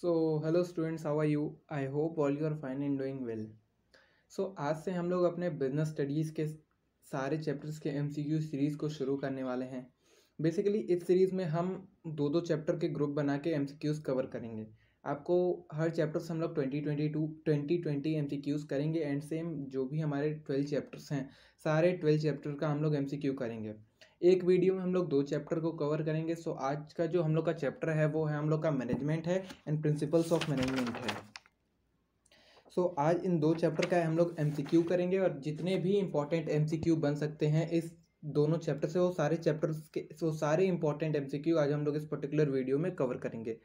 So hello students how are you I hope all you are fine in doing well so आज से हम लोग अपने business studies के सारे चैप्टर्स के एमसीक्यू सीरीज़ को शुरू करने वाले हैं बेसिकली इस सीरीज़ में हम दो दो चैप्टर के ग्रुप बना के एमसीक्यूज़ कवर करेंगे आपको हर चैप्टर से हम लोग twenty twenty two twenty twenty M C Qs करेंगे एंड सेम जो भी हमारे ट्वेल्व चैप्टर्स हैं सारे ट्वेल्व चैप्टर का हम लोग एम सी क्यू करेंगे एक वीडियो में हम लोग दो चैप्टर को कवर करेंगे सो आज का जो हम लोग का चैप्टर है वो है हम लोग का मैनेजमेंट है एंड प्रिंसिपल्स ऑफ मैनेजमेंट है सो so, आज इन दो चैप्टर का हम लोग एमसीक्यू करेंगे और जितने भी इम्पोर्टेंट एमसीक्यू बन सकते हैं इस दोनों चैप्टर से वो सारे चैप्टर्स के वो सारे इंपॉर्टेंट एम आज हम लोग इस पर्टिकुलर वीडियो में कवर करेंगे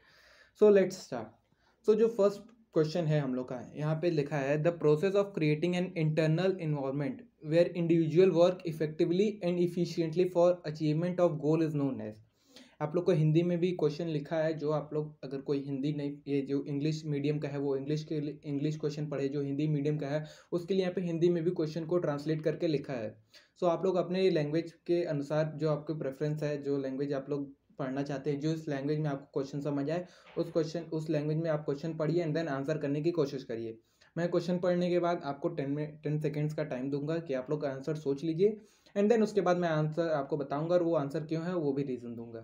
सो लेट्स स्टार्ट सो जो फर्स्ट क्वेश्चन है हम लोग का यहाँ पे लिखा है the process of creating an internal environment where individual work effectively and efficiently for achievement of goal is known as आप लोग को हिंदी में भी क्वेश्चन लिखा है जो आप लोग अगर कोई हिंदी नहीं ये जो इंग्लिश मीडियम का है वो इंग्लिश के लिए इंग्लिश क्वेश्चन पढ़े जो हिंदी मीडियम का है उसके लिए यहाँ पे हिंदी में भी क्वेश्चन को ट्रांसलेट करके लिखा है सो so, आप लोग अपने लैंग्वेज के अनुसार जो आपके प्रेफरेंस है जो लैंग्वेज आप लोग पढ़ना चाहते हैं जो इस लैंग्वेज में आपको क्वेश्चन समझ आए उस क्वेश्चन उस लैंग्वेज में आप क्वेश्चन पढ़िए एंड देन आंसर करने की कोशिश करिए मैं क्वेश्चन पढ़ने के बाद आपको टेन में टेन सेकेंड्स का टाइम दूंगा कि आप लोग का आंसर सोच लीजिए एंड देन उसके बाद मैं आंसर आपको बताऊंगा और वो आंसर क्यों है वो भी रीज़न दूंगा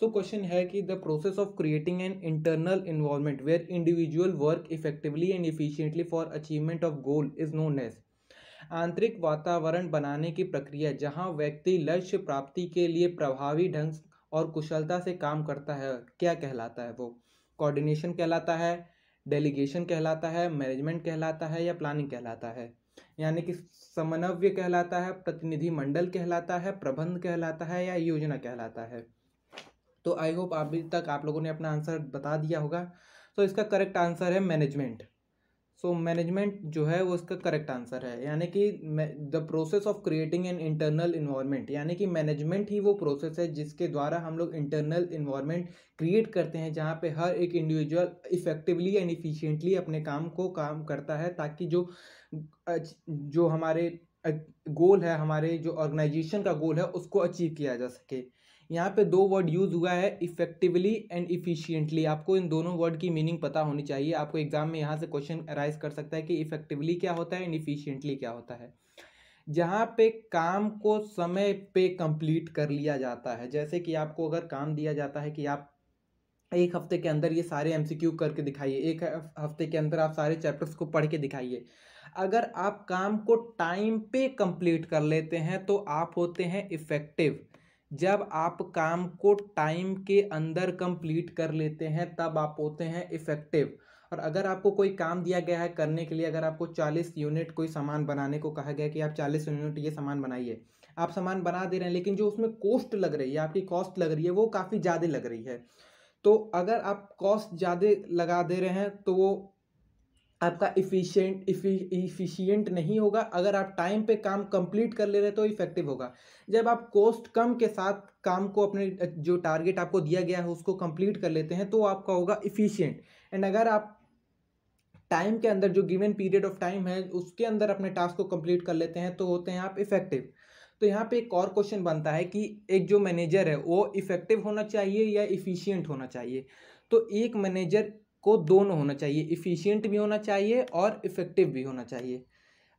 सो so, क्वेश्चन है कि the process of creating an internal involvement where individual work effectively and efficiently for achievement of goal is known as आंतरिक वातावरण बनाने की प्रक्रिया जहां व्यक्ति लक्ष्य प्राप्ति के लिए प्रभावी ढंग और कुशलता से काम करता है क्या कहलाता है वो कोऑर्डिनेशन कहलाता है डेलीगेशन कहलाता है मैनेजमेंट कहलाता है या प्लानिंग कहलाता है यानी कि समन्वय कहलाता है प्रतिनिधि मंडल कहलाता है प्रबंध कहलाता है या योजना कहलाता है तो आई होप अभी तक आप लोगों ने अपना आंसर बता दिया होगा तो इसका करेक्ट आंसर है मैनेजमेंट सो मैनेजमेंट जो है वो इसका करेक्ट आंसर है यानी कि the process of creating an internal environment यानी कि मैनेजमेंट ही वो प्रोसेस है जिसके द्वारा हम लोग इंटरनल इन्वायरमेंट क्रिएट करते हैं जहाँ पे हर एक इंडिविजुअल इफेक्टिवली एंड इफिशियंटली अपने काम को काम करता है ताकि जो जो हमारे गोल है हमारे जो ऑर्गेनाइजेशन का गोल है उसको अचीव किया जा सके यहाँ पे दो वर्ड यूज़ हुआ है इफेक्टिवली एंड इफ़िशियंटली आपको इन दोनों वर्ड की मीनिंग पता होनी चाहिए आपको एग्जाम में यहाँ से क्वेश्चन अराइज कर सकता है कि इफेक्टिवली क्या होता है एंड इफ़िशियंटली क्या होता है जहाँ पे काम को समय पे कंप्लीट कर लिया जाता है जैसे कि आपको अगर काम दिया जाता है कि आप एक हफ्ते के अंदर ये सारे एम करके दिखाइए एक हफ्ते के अंदर आप सारे चैप्टर्स को पढ़ के दिखाइए अगर आप काम को टाइम पे कंप्लीट कर लेते हैं तो आप होते हैं इफ़ेक्टिव जब आप काम को टाइम के अंदर कंप्लीट कर लेते हैं तब आप होते हैं इफ़ेक्टिव और अगर आपको कोई काम दिया गया है करने के लिए अगर आपको चालीस यूनिट कोई सामान बनाने को कहा गया कि आप चालीस यूनिट ये सामान बनाइए आप सामान बना दे रहे हैं लेकिन जो उसमें कॉस्ट लग रही है आपकी कॉस्ट लग रही है वो काफ़ी ज़्यादा लग रही है तो अगर आप कॉस्ट ज़्यादा लगा दे रहे हैं तो वो आपका इफ़िशियंट इफ़िशियंट नहीं होगा अगर आप टाइम पे काम कंप्लीट कर ले रहे तो इफेक्टिव होगा जब आप कॉस्ट कम के साथ काम को अपने जो टारगेट आपको दिया गया है उसको कंप्लीट कर लेते हैं तो आपका होगा इफ़िशियंट एंड अगर आप टाइम के अंदर जो गिवन पीरियड ऑफ टाइम है उसके अंदर अपने टास्क को कंप्लीट कर लेते हैं तो होते हैं आप इफेक्टिव तो यहाँ पे एक और क्वेश्चन बनता है कि एक जो मैनेजर है वो इफेक्टिव होना चाहिए या इफ़िशियंट होना चाहिए तो एक मैनेजर को दोनों होना चाहिए इफ़िशियंट भी होना चाहिए और इफ़ेक्टिव भी होना चाहिए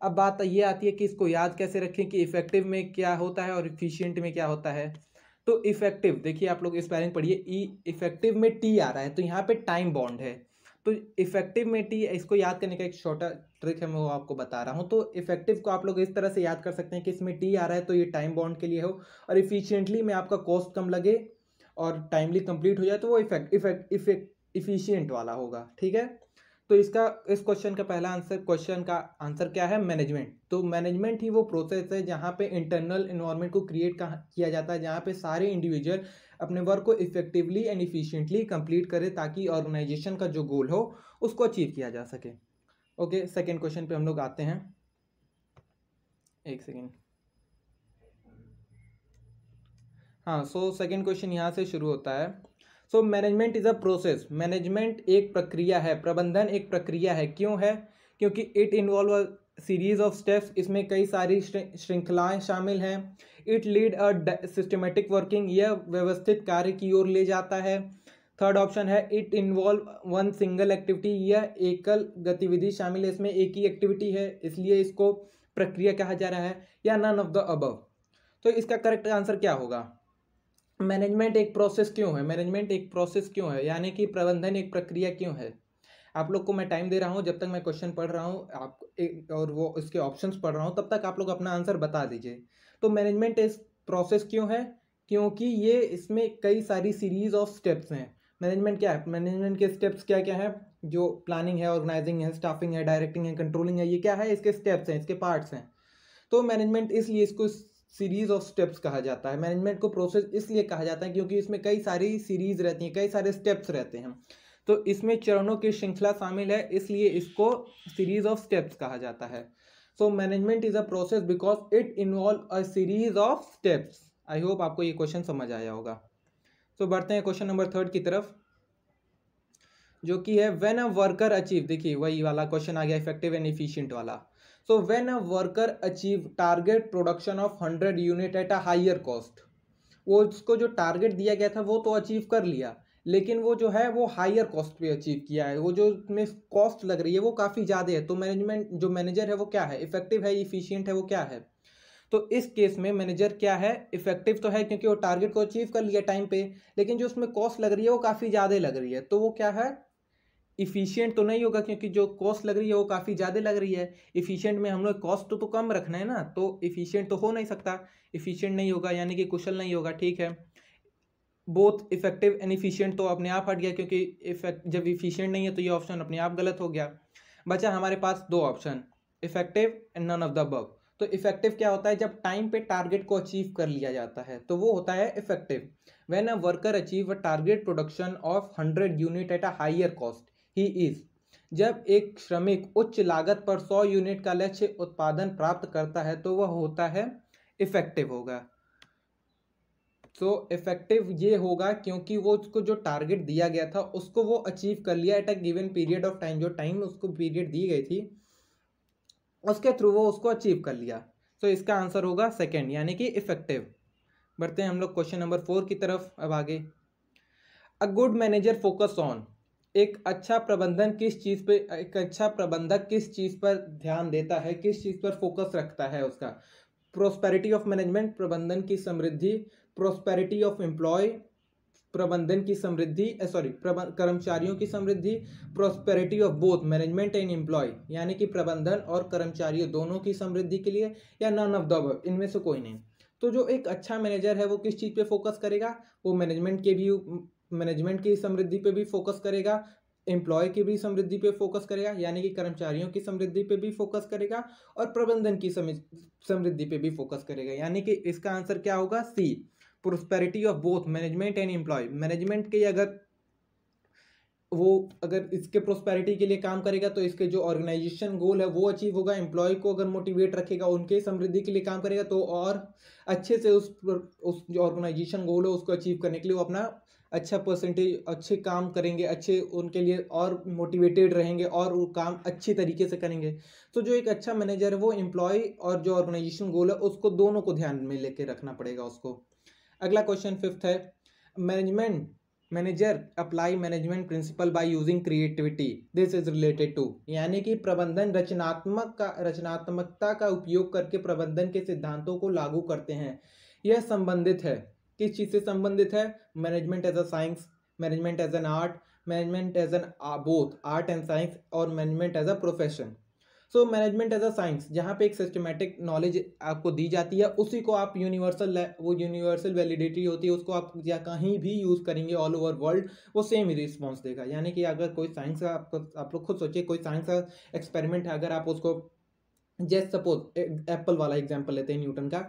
अब बात ये आती है कि इसको याद कैसे रखें कि इफ़ेक्टिव में क्या होता है और इफ़िशियंट में क्या होता है तो इफ़ेक्टिव देखिए आप लोग स्पेलिंग पढ़िए ई इफ़ेक्टिव में टी आ रहा है तो यहाँ पे टाइम बॉन्ड है तो इफ़ेक्टिव में टी इसको याद करने का एक छोटा ट्रिक है मैं वो आपको बता रहा हूँ तो इफ़ेक्टिव को आप लोग इस तरह से याद कर सकते हैं कि इसमें टी आ रहा है तो ये टाइम बॉन्ड के लिए हो और इफ़िशियंटली में आपका कॉस्ट कम लगे और टाइमली कंप्लीट हो जाए तो वो इफेक्ट इफेक्ट इफेक्ट इफ़िशियंट वाला होगा ठीक है तो इसका इस क्वेश्चन का पहला आंसर क्वेश्चन का आंसर क्या है मैनेजमेंट तो मैनेजमेंट ही वो प्रोसेस है जहाँ पे इंटरनल इन्वायरमेंट को क्रिएट किया जाता है जहाँ पे सारे इंडिविजुअल अपने वर्क को इफेक्टिवली एंड इफिशियंटली कंप्लीट करें ताकि ऑर्गेनाइजेशन का जो गोल हो उसको अचीव किया जा सके ओके सेकेंड क्वेश्चन पर हम लोग आते हैं एक सेकेंड हाँ सो सेकेंड क्वेश्चन यहाँ से शुरू होता है so management is a process management एक प्रक्रिया है प्रबंधन एक प्रक्रिया है क्यों है क्योंकि it involve a series of steps इसमें कई सारी श्रृंखलाएं शामिल हैं it lead a systematic working यह व्यवस्थित कार्य की ओर ले जाता है थर्ड ऑप्शन है it involve one single activity यह एकल गतिविधि शामिल है इसमें एक ही एक्टिविटी है इसलिए इसको प्रक्रिया कहा जा रहा है या नन ऑफ द अबव तो इसका करेक्ट आंसर क्या होगा मैनेजमेंट एक प्रोसेस क्यों है मैनेजमेंट एक प्रोसेस क्यों है यानी कि प्रबंधन एक प्रक्रिया क्यों है आप लोग को मैं टाइम दे रहा हूँ जब तक मैं क्वेश्चन पढ़ रहा हूँ आप एक और वो इसके ऑप्शंस पढ़ रहा हूँ तब तक आप लोग अपना आंसर बता दीजिए तो मैनेजमेंट इस प्रोसेस क्यों है क्योंकि ये इसमें कई सारी सीरीज ऑफ स्टेप्स हैं मैनेजमेंट क्या है मैनेजमेंट के स्टेप्स क्या क्या हैं जो प्लानिंग है ऑर्गेनाइजिंग है स्टाफिंग है डायरेक्टिंग है कंट्रोलिंग है ये क्या है इसके स्टेप्स हैं इसके पार्ट्स हैं तो मैनेजमेंट इसलिए इसको सीरीज़ ऑफ स्टेप्स कहा जाता है मैनेजमेंट को प्रोसेस इसलिए कहा जाता है क्योंकि इसमें कई सारी सीरीज़ रहती हैं कई सारे स्टेप्स रहते हैं तो इसमें चरणों की श्रृंखला शामिल है इसलिए इसको सीरीज़ ऑफ स्टेप्स कहा जाता है so management is a process because it involve a series of steps I hope आपको ये क्वेश्चन समझ आया होगा तो so, बढ़ते हैं क्वेश्चन नंबर थर्ड की तरफ जो कि है व्हेन अ वर्कर अचीव देखिए वही वाला क्वेश्चन आ गया इफेक्टिव एंड इफिशियंट वाला so when a worker achieve target production of hundred unit at a higher cost वो उसको जो टारगेट दिया गया था वो तो अचीव कर लिया लेकिन वो जो है वो हायर कॉस्ट पे अचीव किया है वो जो उसमें कॉस्ट लग रही है वो काफ़ी ज़्यादा है तो मैनेजमेंट जो मैनेजर है वो क्या है इफेक्टिव है इफिशियंट है वो क्या है तो इस केस में मैनेजर क्या है इफेक्टिव तो है क्योंकि वो टारगेट को अचीव कर लिया टाइम पे लेकिन जो उसमें कॉस्ट लग रही है वो काफ़ी ज़्यादा लग रही है तो वो क्या है इफिशियंट तो नहीं होगा क्योंकि जो कॉस्ट लग रही है वो काफ़ी ज़्यादा लग रही है इफ़िशियंट में हम लोग कॉस्ट तो, तो कम रखना है ना तो इफ़िशियंट तो हो नहीं सकता इफिशियंट नहीं होगा यानी कि कुशल नहीं होगा ठीक है बहुत इफेक्टिव एंड इफिशियंट तो अपने आप हट गया क्योंकि इफेक्ट जब इफिशियंट नहीं है तो ये ऑप्शन अपने आप गलत हो गया बचा हमारे पास दो option effective and none of the बब तो इफेक्टिव क्या होता है जब टाइम पे टारगेट को अचीव कर लिया जाता है तो वो होता है effective when a worker achieve a target production of hundred unit at a higher cost he is जब एक श्रमिक उच्च लागत पर 100 यूनिट का लक्ष्य उत्पादन प्राप्त करता है तो वह होता है इफेक्टिव होगा सो so, इफेक्टिव ये होगा क्योंकि वो उसको जो टारगेट दिया गया था उसको वो अचीव कर लिया at a given period of time जो टाइम उसको पीरियड दी गई थी उसके थ्रू वो उसको अचीव कर लिया सो so, इसका आंसर होगा सेकेंड यानी कि इफेक्टिव बढ़ते हैं हम लोग क्वेश्चन नंबर फोर की तरफ अब आगे a good manager focus on एक अच्छा प्रबंधन किस चीज़ पे एक अच्छा प्रबंधक किस चीज़ पर ध्यान देता है किस चीज़ पर फोकस रखता है उसका प्रोस्पेरिटी ऑफ मैनेजमेंट प्रबंधन की समृद्धि प्रोस्पेरिटी ऑफ एम्प्लॉय प्रबंधन की समृद्धि सॉरी कर्मचारियों की समृद्धि prosperity of both management and employ यानी कि प्रबंधन और कर्मचारियों दोनों की समृद्धि के लिए या नन ऑफ द इनमें से कोई नहीं तो जो एक अच्छा मैनेजर है वो किस चीज़ पे फोकस करेगा वो मैनेजमेंट के भी मैनेजमेंट की समृद्धि पे भी फोकस करेगा एम्प्लॉय की भी समृद्धि पे फोकस करेगा यानी कि कर्मचारियों की समृद्धि पे भी फोकस करेगा और प्रबंधन की समृद्धि पे भी फोकस करेगा यानी कि इसका आंसर क्या होगा C prosperity of both management and employ management के अगर वो अगर इसके प्रोस्पेरिटी के लिए काम करेगा तो इसके जो ऑर्गेनाइजेशन गोल है वो अचीव होगा एम्प्लॉय को अगर मोटिवेट रखेगा उनके समृद्धि के लिए काम करेगा तो और अच्छे से उस उस जो ऑर्गेनाइजेशन गोल है उसको अचीव करने के लिए वो अपना अच्छा परसेंटेज अच्छे काम करेंगे अच्छे उनके लिए और मोटिवेटेड रहेंगे और वो काम अच्छी तरीके से करेंगे तो जो एक अच्छा मैनेजर है वो एम्प्लॉय और जो ऑर्गेनाइजेशन गोल है उसको दोनों को ध्यान में लेके रखना पड़ेगा उसको अगला क्वेश्चन फिफ्थ है management manager apply management principle by using creativity this is related to यानी कि प्रबंधन रचनात्मक का रचनात्मकता का उपयोग करके प्रबंधन के सिद्धांतों को लागू करते हैं यह संबंधित है किस चीज़ से संबंधित है management as a science management as an art management as an both art and science और management as a profession so management as a science जहाँ पे एक सिस्टमेटिक नॉलेज आपको दी जाती है उसी को आप यूनिवर्सल वो यूनिवर्सल वैलिडिटी होती है उसको आप या कहीं भी यूज़ करेंगे ऑल ओवर वर्ल्ड वो सेम ही रिस्पॉन्स देगा यानी कि अगर कोई साइंस का आप, आप लोग खुद सोचिए कोई साइंस का एक्सपेरिमेंट है अगर आप उसको जैस सपोज एप्पल वाला एग्जाम्पल लेते हैं न्यूटन का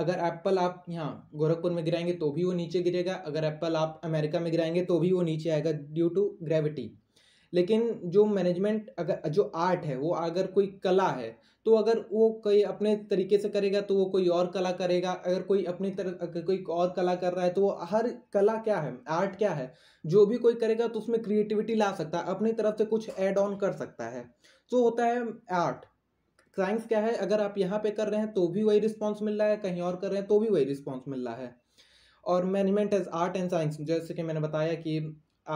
अगर एप्पल आप यहाँ गोरखपुर में गिराएंगे तो भी वो नीचे गिरेगा अगर एप्पल आप अमेरिका में गिराएंगे तो भी वो नीचे आएगा ड्यू टू ग्रेविटी लेकिन जो मैनेजमेंट अगर जो आर्ट है वो अगर कोई कला है तो अगर वो कोई अपने तरीके से करेगा तो वो कोई और कला करेगा अगर कोई अपनी तरह अगर कोई और कला कर रहा है तो वो हर कला क्या है आर्ट क्या है जो भी कोई करेगा तो उसमें क्रिएटिविटी ला सकता है अपनी तरफ से कुछ ऐड ऑन कर सकता है तो होता है आर्ट साइंस क्या है अगर आप यहाँ पे कर रहे हैं तो भी वही रिस्पॉन्स मिल रहा है कहीं और कर रहे हैं तो भी वही रिस्पॉन्स मिल रहा है और management as art and science जैसे कि मैंने बताया कि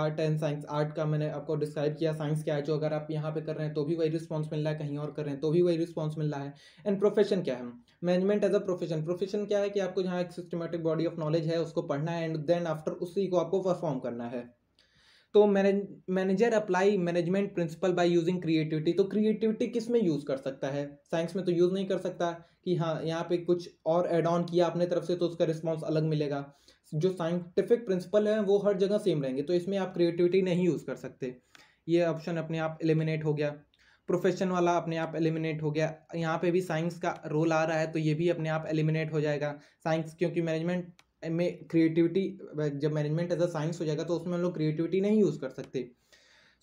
आर्ट एंड साइंस आर्ट का मैंने आपको डिस्क्राइब किया साइंस क्या है जो अगर आप यहाँ पे कर रहे हैं तो भी वही रिस्पॉन्स मिल रहा है कहीं और कर रहे हैं तो भी वही रिस्पॉन्स मिल रहा है एंड प्रोफेशन क्या है management as a profession profession क्या है कि आपको जहाँ एक सिस्टमेटिक बॉडी ऑफ नॉलेज है उसको पढ़ना है एंड देन आफ्टर उसी को आपको परफॉर्म करना है तो manager apply management principle by using creativity तो क्रिएटिविटी किस में यूज़ कर सकता है साइंस में तो यूज़ नहीं कर सकता कि हाँ यहाँ पे कुछ और एड ऑन किया अपने तरफ से तो उसका रिस्पॉन्स अलग मिलेगा जो साइंटिफिक प्रिंसिपल हैं वो हर जगह सेम रहेंगे तो इसमें आप क्रिएटिविटी नहीं यूज़ कर सकते ये ऑप्शन अपने आप एलिमिनेट हो गया प्रोफेशन वाला अपने आप एलिमिनेट हो गया यहाँ पे भी साइंस का रोल आ रहा है तो ये भी अपने आप एलिमिनेट हो जाएगा साइंस क्योंकि मैनेजमेंट में क्रिएटिविटी जब मैनेजमेंट एज अ साइंस हो जाएगा तो उसमें हम लोग क्रिएटिविटी नहीं यूज़ कर सकते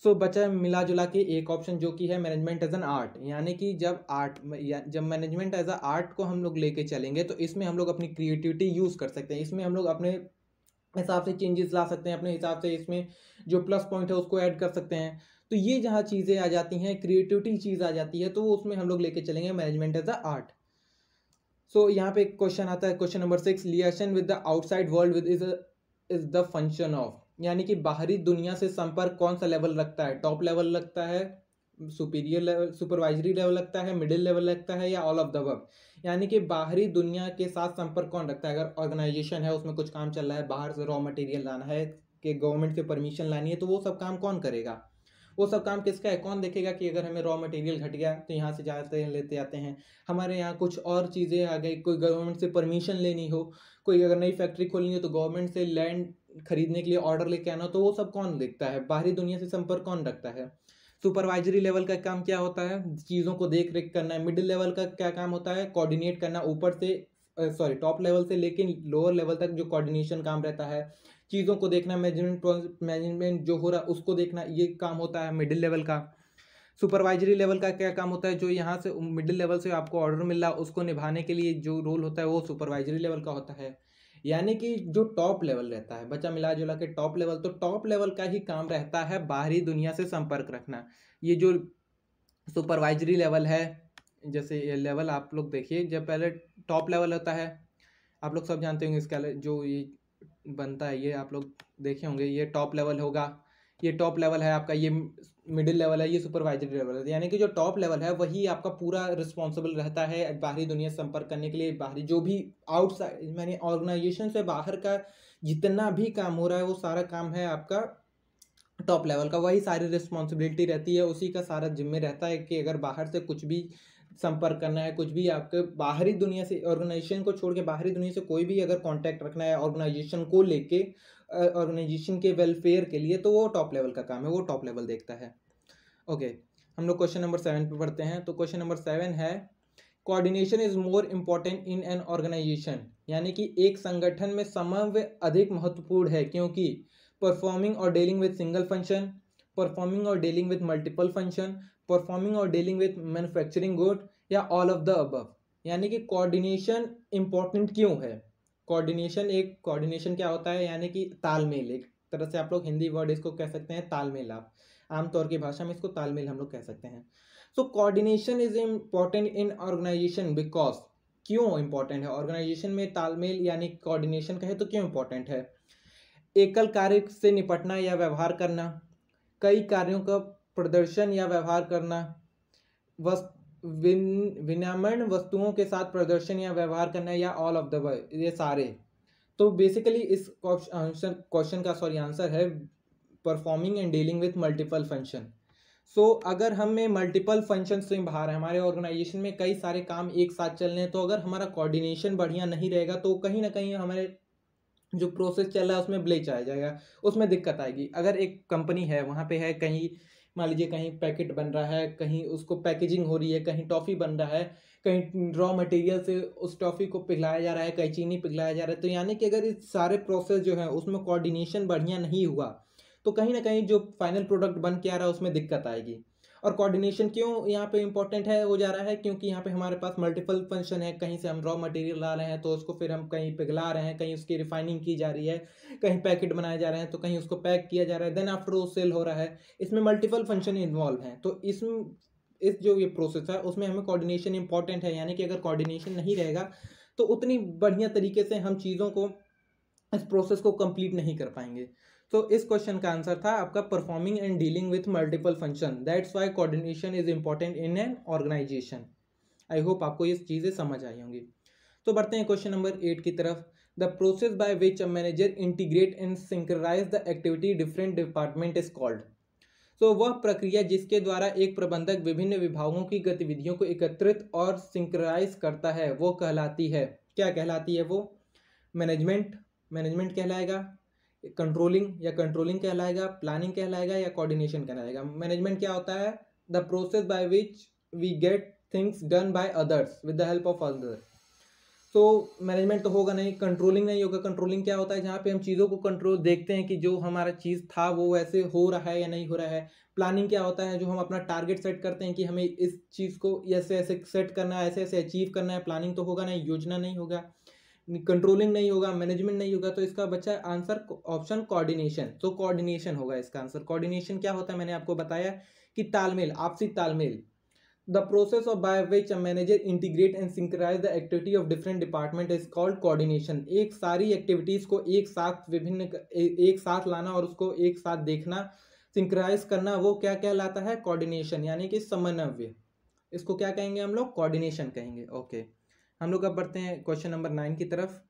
सो so, बचा मिला जुला के एक ऑप्शन जो कि है मैनेजमेंट एज एन आर्ट यानी कि जब आर्ट जब मैनेजमेंट एज अ आर्ट को हम लोग लेके चलेंगे तो इसमें हम लोग अपनी क्रिएटिविटी यूज़ कर सकते हैं इसमें हम लोग अपने हिसाब से चेंजेस ला सकते हैं अपने हिसाब से इसमें जो प्लस पॉइंट है उसको ऐड कर सकते हैं तो ये जहाँ चीज़ें आ जाती हैं क्रिएटिविटी चीज़ आ जाती है तो उसमें हम लोग लेके चलेंगे management as a art so so, यहाँ पे एक क्वेश्चन आता है question number six liaison with the outside world with is is the function of यानी कि बाहरी दुनिया से संपर्क कौन सा लेवल रखता है टॉप लेवल लगता है सुपीरियर लेवल सुपरवाइजरी लेवल लगता है मिडिल लेवल लगता है या ऑल ऑफ द वर्क यानी कि बाहरी दुनिया के साथ संपर्क कौन रखता है अगर ऑर्गेनाइजेशन है उसमें कुछ काम चल रहा है बाहर से रॉ मटेरियल लाना है कि गवर्नमेंट से परमिशन लानी है तो वो सब काम कौन करेगा वो सब काम किसका है कौन देखेगा कि अगर हमें रॉ मटेरियल घट गया तो यहाँ से जाते हैं लेते आते हैं हमारे यहाँ कुछ और चीज़ें आ गई कोई गवर्नमेंट से परमिशन लेनी हो कोई अगर नई फैक्ट्री खोलनी हो तो गवर्नमेंट से लैंड खरीदने के लिए ऑर्डर लेके आना हो तो वो सब कौन देखता है बाहरी दुनिया से संपर्क कौन रखता है सुपरवाइजरी लेवल का काम क्या होता है चीज़ों को देख रेख करना है मिडिल लेवल का क्या काम होता है कोऑर्डिनेट करना ऊपर से सॉरी टॉप लेवल से लेकिन लोअर लेवल तक जो कोऑर्डिनेशन काम रहता है चीज़ों को देखना मैनेजमेंट मैनेजमेंट जो हो रहा है उसको देखना ये काम होता है मिडिल लेवल का सुपरवाइजरी लेवल का क्या काम होता है जो यहाँ से मिडिल लेवल से आपको ऑर्डर मिल रहा उसको निभाने के लिए जो रोल होता है वो सुपरवाइजरी लेवल का होता है यानी कि जो टॉप लेवल रहता है बच्चा मिला जुला के टॉप लेवल तो टॉप लेवल का ही काम रहता है बाहरी दुनिया से संपर्क रखना ये जो सुपरवाइजरी लेवल है जैसे ये लेवल आप लोग देखिए जब पहले टॉप लेवल होता है आप लोग सब जानते होंगे इसका जो ये बनता है ये आप लोग देखे होंगे ये टॉप लेवल होगा ये टॉप लेवल है आपका ये मिडिल लेवल है ये सुपरवाइजरी लेवल है यानी कि जो टॉप लेवल है वही आपका पूरा रिस्पॉन्सिबल रहता है बाहरी दुनिया संपर्क करने के लिए बाहरी जो भी आउटसाइड मैंने ऑर्गेनाइजेशन से बाहर का जितना भी काम हो रहा है वो सारा काम है आपका टॉप लेवल का वही सारी रिस्पॉन्सिबिलिटी रहती है उसी का सारा जिम्मे रहता है कि अगर बाहर से कुछ भी संपर्क करना है कुछ भी आपके बाहरी दुनिया से ऑर्गेनाइजेशन को छोड़ के बाहरी दुनिया से कोई भी अगर कांटेक्ट रखना है ऑर्गेनाइजेशन को लेके ऑर्गेनाइजेशन के वेलफेयर के लिए तो वो टॉप लेवल का काम है वो टॉप लेवल देखता है ओके हम लोग क्वेश्चन नंबर सेवन पे पढ़ते हैं तो क्वेश्चन नंबर सेवन है coordination is more important in an organisation यानी कि एक संगठन में समन्वय अधिक महत्वपूर्ण है क्योंकि परफॉर्मिंग और dealing with single function performing और dealing with multiple function performing और डीलिंग विथ मैन्युफैक्चरिंग गुड या ऑल ऑफ द अबव यानी कि कोऑर्डिनेशन इम्पोर्टेंट क्यों है कोऑर्डिनेशन एक कोऑर्डिनेशन क्या होता है यानी कि तालमेल एक तरह से आप लोग हिंदी वर्ड इसको कह सकते हैं तालमेल आप आमतौर की भाषा में इसको तालमेल हम लोग कह सकते हैं so coordination is important in organisation because क्यों इम्पॉर्टेंट है ऑर्गेनाइजेशन में तालमेल यानी कोऑर्डिनेशन कहे तो क्यों इम्पॉर्टेंट है एकल कार्य से निपटना या व्यवहार करना कई कार्यों का प्रदर्शन या व्यवहार करना वस्त विन विनियमन वस्तुओं के साथ प्रदर्शन या व्यवहार करना या ऑल ऑफ द ये सारे तो बेसिकली इस क्वेश्चन क्वेश्चन का सॉरी आंसर है performing and dealing with multiple function so अगर हमें मल्टीपल फंक्शन से बाहर है हमारे ऑर्गेनाइजेशन में कई सारे काम एक साथ चल रहे हैं तो अगर हमारा कोऑर्डिनेशन बढ़िया नहीं रहेगा तो कहीं ना कहीं हमारे जो प्रोसेस चल रहा है उसमें ब्लेच आ जाएगा उसमें दिक्कत आएगी अगर एक कंपनी है वहाँ पे है कहीं मान लीजिए कहीं पैकेट बन रहा है कहीं उसको पैकेजिंग हो रही है कहीं टॉफ़ी बन रहा है कहीं रॉ मटेरियल से उस टॉफ़ी को पिघलाया जा रहा है कहीं चीनी पिघलाया जा रहा है तो यानी कि अगर इस सारे प्रोसेस जो है उसमें कोऑर्डिनेशन बढ़िया नहीं हुआ तो कहीं ना कहीं जो फाइनल प्रोडक्ट बन के आ रहा है उसमें दिक्कत आएगी और कोऑर्डिनेशन क्यों यहाँ पे इंपॉर्टेंट है हो जा रहा है क्योंकि यहाँ पे हमारे पास मल्टीपल फंक्शन है कहीं से हम रॉ मटेरियल ला रहे हैं तो उसको फिर हम कहीं पिघला रहे हैं कहीं उसकी रिफाइनिंग की जा रही है कहीं पैकेट बनाए जा रहे हैं तो कहीं उसको पैक किया जा रहा है देन आफ्टर वो सेल हो रहा है इसमें मल्टीपल फंक्शन इन्वॉल्व हैं तो इसमें इस जो ये प्रोसेस है उसमें हमें कोऑर्डिनेशन इंपॉर्टेंट है यानी कि अगर कोऑर्डिनेशन नहीं रहेगा तो उतनी बढ़िया तरीके से हम चीज़ों को इस प्रोसेस को कंप्लीट नहीं कर पाएंगे तो इस क्वेश्चन का आंसर था आपका performing and dealing with multiple function that's why coordination is important in an organisation I hope आपको ये चीज़ें समझ आई होंगी तो बढ़ते हैं क्वेश्चन नंबर एट की तरफ the process by which a manager integrate and synchronise the activity different department is called तो वह प्रक्रिया जिसके द्वारा एक प्रबंधक विभिन्न विभागों की गतिविधियों को एकत्रित और सिंक्राइज करता है वो कहलाती है क्या कहलाती है वो मैनेजमेंट मैनेजमेंट कहलाएगा कंट्रोलिंग या कंट्रोलिंग कहलाएगा प्लानिंग कहलाएगा या कोऑर्डिनेशन कहलाएगा मैनेजमेंट क्या होता है the process by which we get things done by others with the help of other so management तो होगा नहीं कंट्रोलिंग नहीं होगा कंट्रोलिंग क्या होता है जहाँ पे हम चीज़ों को कंट्रोल देखते हैं कि जो हमारा चीज़ था वो वैसे हो रहा है या नहीं हो रहा है प्लानिंग क्या होता है जो हम अपना टारगेट सेट करते हैं कि हमें इस चीज़ को ऐसे ऐसे सेट करना है ऐसे ऐसे अचीव करना है प्लानिंग तो होगा नहीं योजना नहीं होगा कंट्रोलिंग नहीं होगा मैनेजमेंट नहीं होगा तो इसका बच्चा आंसर ऑप्शन कोऑर्डिनेशन तो कोऑर्डिनेशन होगा इसका आंसर कोऑर्डिनेशन क्या होता है मैंने आपको बताया कि तालमेल आपसी तालमेल the process of by which a manager integrate and synchronise the activity of different department is called coordination एक सारी एक्टिविटीज़ को एक साथ विभिन्न एक साथ लाना और उसको एक साथ देखना सिंक्राइज करना वो क्या कहलाता है कोऑर्डिनेशन यानी कि समन्वय इसको क्या कहेंगे हम लोग कोऑर्डिनेशन कहेंगे ओके okay. हम लोग अब बढ़ते हैं क्वेश्चन नंबर नाइन की तरफ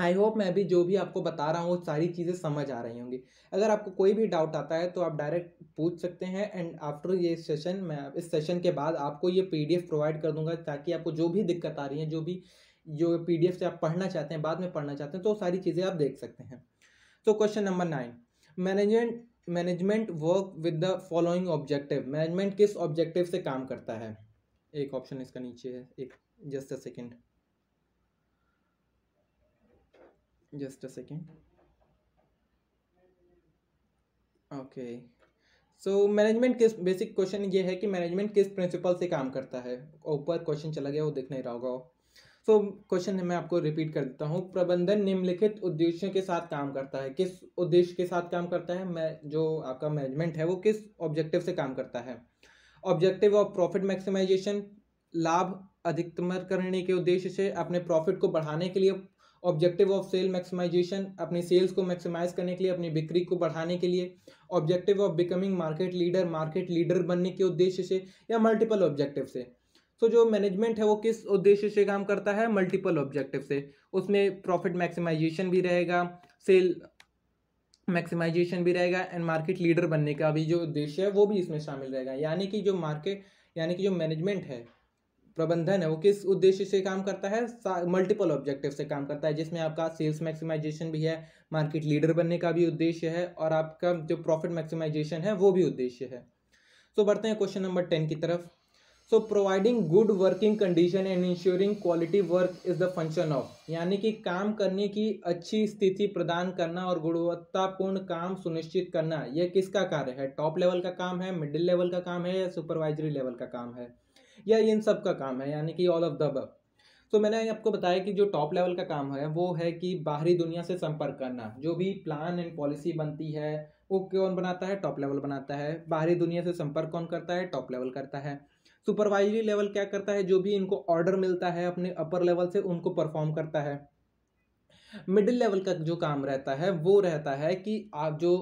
आई होप मैं अभी जो भी आपको बता रहा हूँ वो सारी चीज़ें समझ आ रही होंगी अगर आपको कोई भी डाउट आता है तो आप डायरेक्ट पूछ सकते हैं एंड आफ्टर ये सेशन मैं इस सेशन के बाद आपको ये पीडीएफ प्रोवाइड कर दूंगा ताकि आपको जो भी दिक्कत आ रही है जो भी जो पीडीएफ से आप पढ़ना चाहते हैं बाद में पढ़ना चाहते हैं तो सारी चीज़ें आप देख सकते हैं तो question number nine management management work with the following objective management किस ऑब्जेक्टिव से काम करता है एक ऑप्शन इसका नीचे है एक just a second just a second okay so management किस बेसिक क्वेश्चन ये है कि मैनेजमेंट किस प्रिंसिपल से काम करता है ऊपर क्वेश्चन चला गया वो देख नहीं रहा होगा सो क्वेश्चन मैं आपको रिपीट कर देता हूँ प्रबंधन निम्नलिखित उद्देश्यों के साथ काम करता है किस उद्देश्य के साथ काम करता है मैं जो आपका मैनेजमेंट है वो किस ऑब्जेक्टिव से काम करता है ऑब्जेक्टिव ऑफ प्रॉफिट मैक्सिमाइजेशन लाभ अधिकतम करने के उद्देश्य से अपने प्रॉफिट को बढ़ाने के लिए ऑब्जेक्टिव ऑफ सेल मैक्सिमाइजेशन अपनी सेल्स को मैक्सिमाइज करने के लिए अपनी बिक्री को बढ़ाने के लिए objective of becoming market leader market leader बनने के उद्देश्य से या मल्टीपल ऑब्जेक्टिव से तो जो मैनेजमेंट है वो किस उद्देश्य से काम करता है मल्टीपल ऑब्जेक्टिव से उसमें प्रॉफिट मैक्सिमाइजेशन भी रहेगा सेल मैक्सिमाइजेशन भी रहेगा एंड मार्केट लीडर बनने का भी जो उद्देश्य है वो भी इसमें शामिल रहेगा यानी कि जो मार्केट यानी कि जो मैनेजमेंट है प्रबंधन है वो किस उद्देश्य से काम करता है मल्टीपल ऑब्जेक्टिव से काम करता है जिसमें आपका सेल्स मैक्सिमाइजेशन भी है मार्केट लीडर बनने का भी उद्देश्य है और आपका जो प्रॉफिट मैक्सिमाइजेशन है वो भी उद्देश्य है सो so, बढ़ते हैं क्वेश्चन नंबर टेन की तरफ so providing good working condition and ensuring quality work is the function of यानी कि काम करने की अच्छी स्थिति प्रदान करना और गुणवत्तापूर्ण काम सुनिश्चित करना यह किसका कार्य है टॉप लेवल का काम है मिडिल लेवल का काम है या सुपरवाइजरी लेवल का काम है या इन सब का काम है यानी कि ऑल ऑफ द अब तो मैंने आपको बताया कि जो टॉप लेवल का काम है वो है कि बाहरी दुनिया से संपर्क करना जो भी प्लान एंड पॉलिसी बनती है वो कौन बनाता है टॉप लेवल बनाता है बाहरी दुनिया से संपर्क कौन करता है टॉप लेवल करता है सुपरवाइजरी लेवल क्या करता है जो भी इनको ऑर्डर मिलता है अपने अपर लेवल से उनको परफॉर्म करता है मिडिल लेवल का जो काम रहता है वो रहता है कि आप जो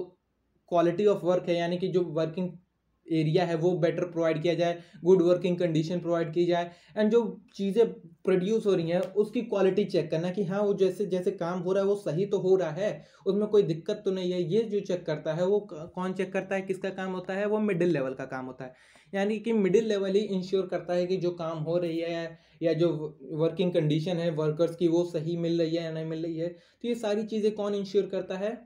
क्वालिटी ऑफ वर्क है यानी कि जो वर्किंग एरिया है वो बेटर प्रोवाइड किया जाए गुड वर्किंग कंडीशन प्रोवाइड की जाए एंड जो चीज़ें प्रोड्यूस हो रही हैं उसकी क्वालिटी चेक करना कि हाँ वो जैसे जैसे काम हो रहा है वो सही तो हो रहा है उसमें कोई दिक्कत तो नहीं है ये जो चेक करता है वो कौन चेक करता है किसका काम होता है वो मिडिल लेवल का काम होता है यानी कि मिडिल लेवल ही इंश्योर करता है कि जो काम हो रही है या जो वर्किंग कंडीशन है वर्कर्स की वो सही मिल रही है या नहीं मिल रही है तो ये सारी चीज़ें कौन इंश्योर करता है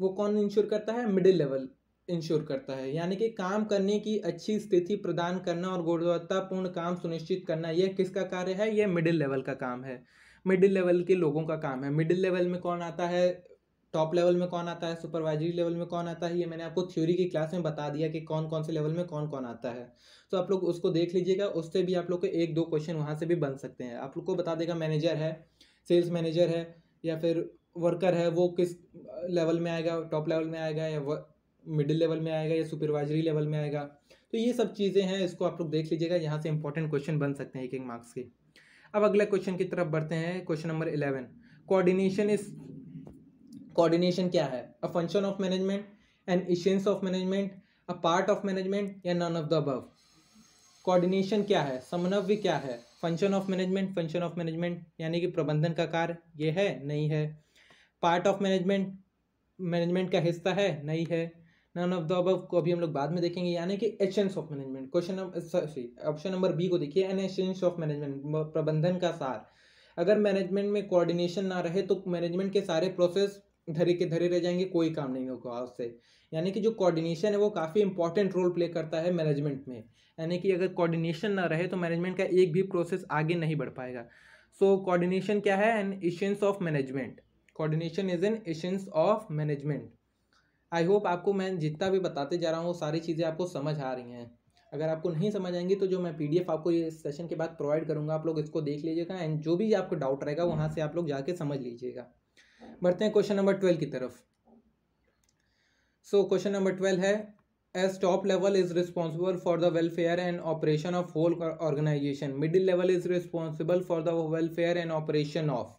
वो कौन इंश्योर करता है मिडिल लेवल इंश्योर करता है यानी कि काम करने की अच्छी स्थिति प्रदान करना और गुणवत्तापूर्ण काम सुनिश्चित करना यह किसका कार्य है यह मिडिल लेवल का काम है मिडिल लेवल के लोगों का काम है मिडिल लेवल में कौन आता है टॉप लेवल में कौन आता है सुपरवाइजरी लेवल में कौन आता है ये मैंने आपको थ्योरी की क्लास में बता दिया कि कौन कौन से लेवल में कौन कौन आता है तो आप लोग उसको देख लीजिएगा उससे भी आप लोग को एक दो क्वेश्चन वहाँ से भी बन सकते हैं आप लोग को बता देगा मैनेजर है सेल्स मैनेजर है या फिर वर्कर है वो किस लेवल में आएगा टॉप लेवल में आएगा या मिडिल लेवल में आएगा या सुपरवाइजरी लेवल में आएगा तो ये सब चीज़ें हैं इसको आप लोग देख लीजिएगा यहाँ से इंपॉर्टेंट क्वेश्चन बन सकते हैं एक एक मार्क्स के अब अगला क्वेश्चन की तरफ बढ़ते हैं question number eleven coordination is coordination क्या है a function of management an essence of management a part of management or none of the above coordination क्या है समन्वय क्या है function of management function of management यानी कि प्रबंधन का कार्य ये है नहीं है पार्ट ऑफ मैनेजमेंट मैनेजमेंट का हिस्सा है नहीं है नन ऑफ द अब को अभी हम लोग बाद में देखेंगे यानी कि essence of management question sorry option number B को देखिए एन एशेंस ऑफ मैनेजमेंट प्रबंधन का सार अगर मैनेजमेंट में कोऑर्डिनेशन ना रहे तो मैनेजमेंट के सारे प्रोसेस धरे के धरे रह जाएंगे कोई काम नहीं होगा उससे यानी कि जो कोऑर्डिनेशन है वो काफ़ी इंपॉर्टेंट रोल प्ले करता है मैनेजमेंट में यानी कि अगर कोऑर्डिनेशन ना रहे तो मैनेजमेंट का एक भी प्रोसेस आगे नहीं बढ़ पाएगा सो so, कोऑर्डिनेशन क्या है an essence of management coordination is an essence of management I hope आपको मैं जितना भी बताते जा रहा हूँ वो सारी चीज़ें आपको समझ आ रही हैं अगर आपको नहीं समझ आएंगी तो जो मैं पी आपको ये सेशन के बाद प्रोवाइड करूँगा आप लोग इसको देख लीजिएगा एंड जो भी आपको डाउट रहेगा वहाँ से आप लोग जाके समझ लीजिएगा बढ़ते हैं क्वेश्चन नंबर ट्वेल्व की तरफ सो क्वेश्चन नंबर ट्वेल्व है as top level is responsible for the welfare and operation of whole organisation middle level is responsible for the welfare and operation of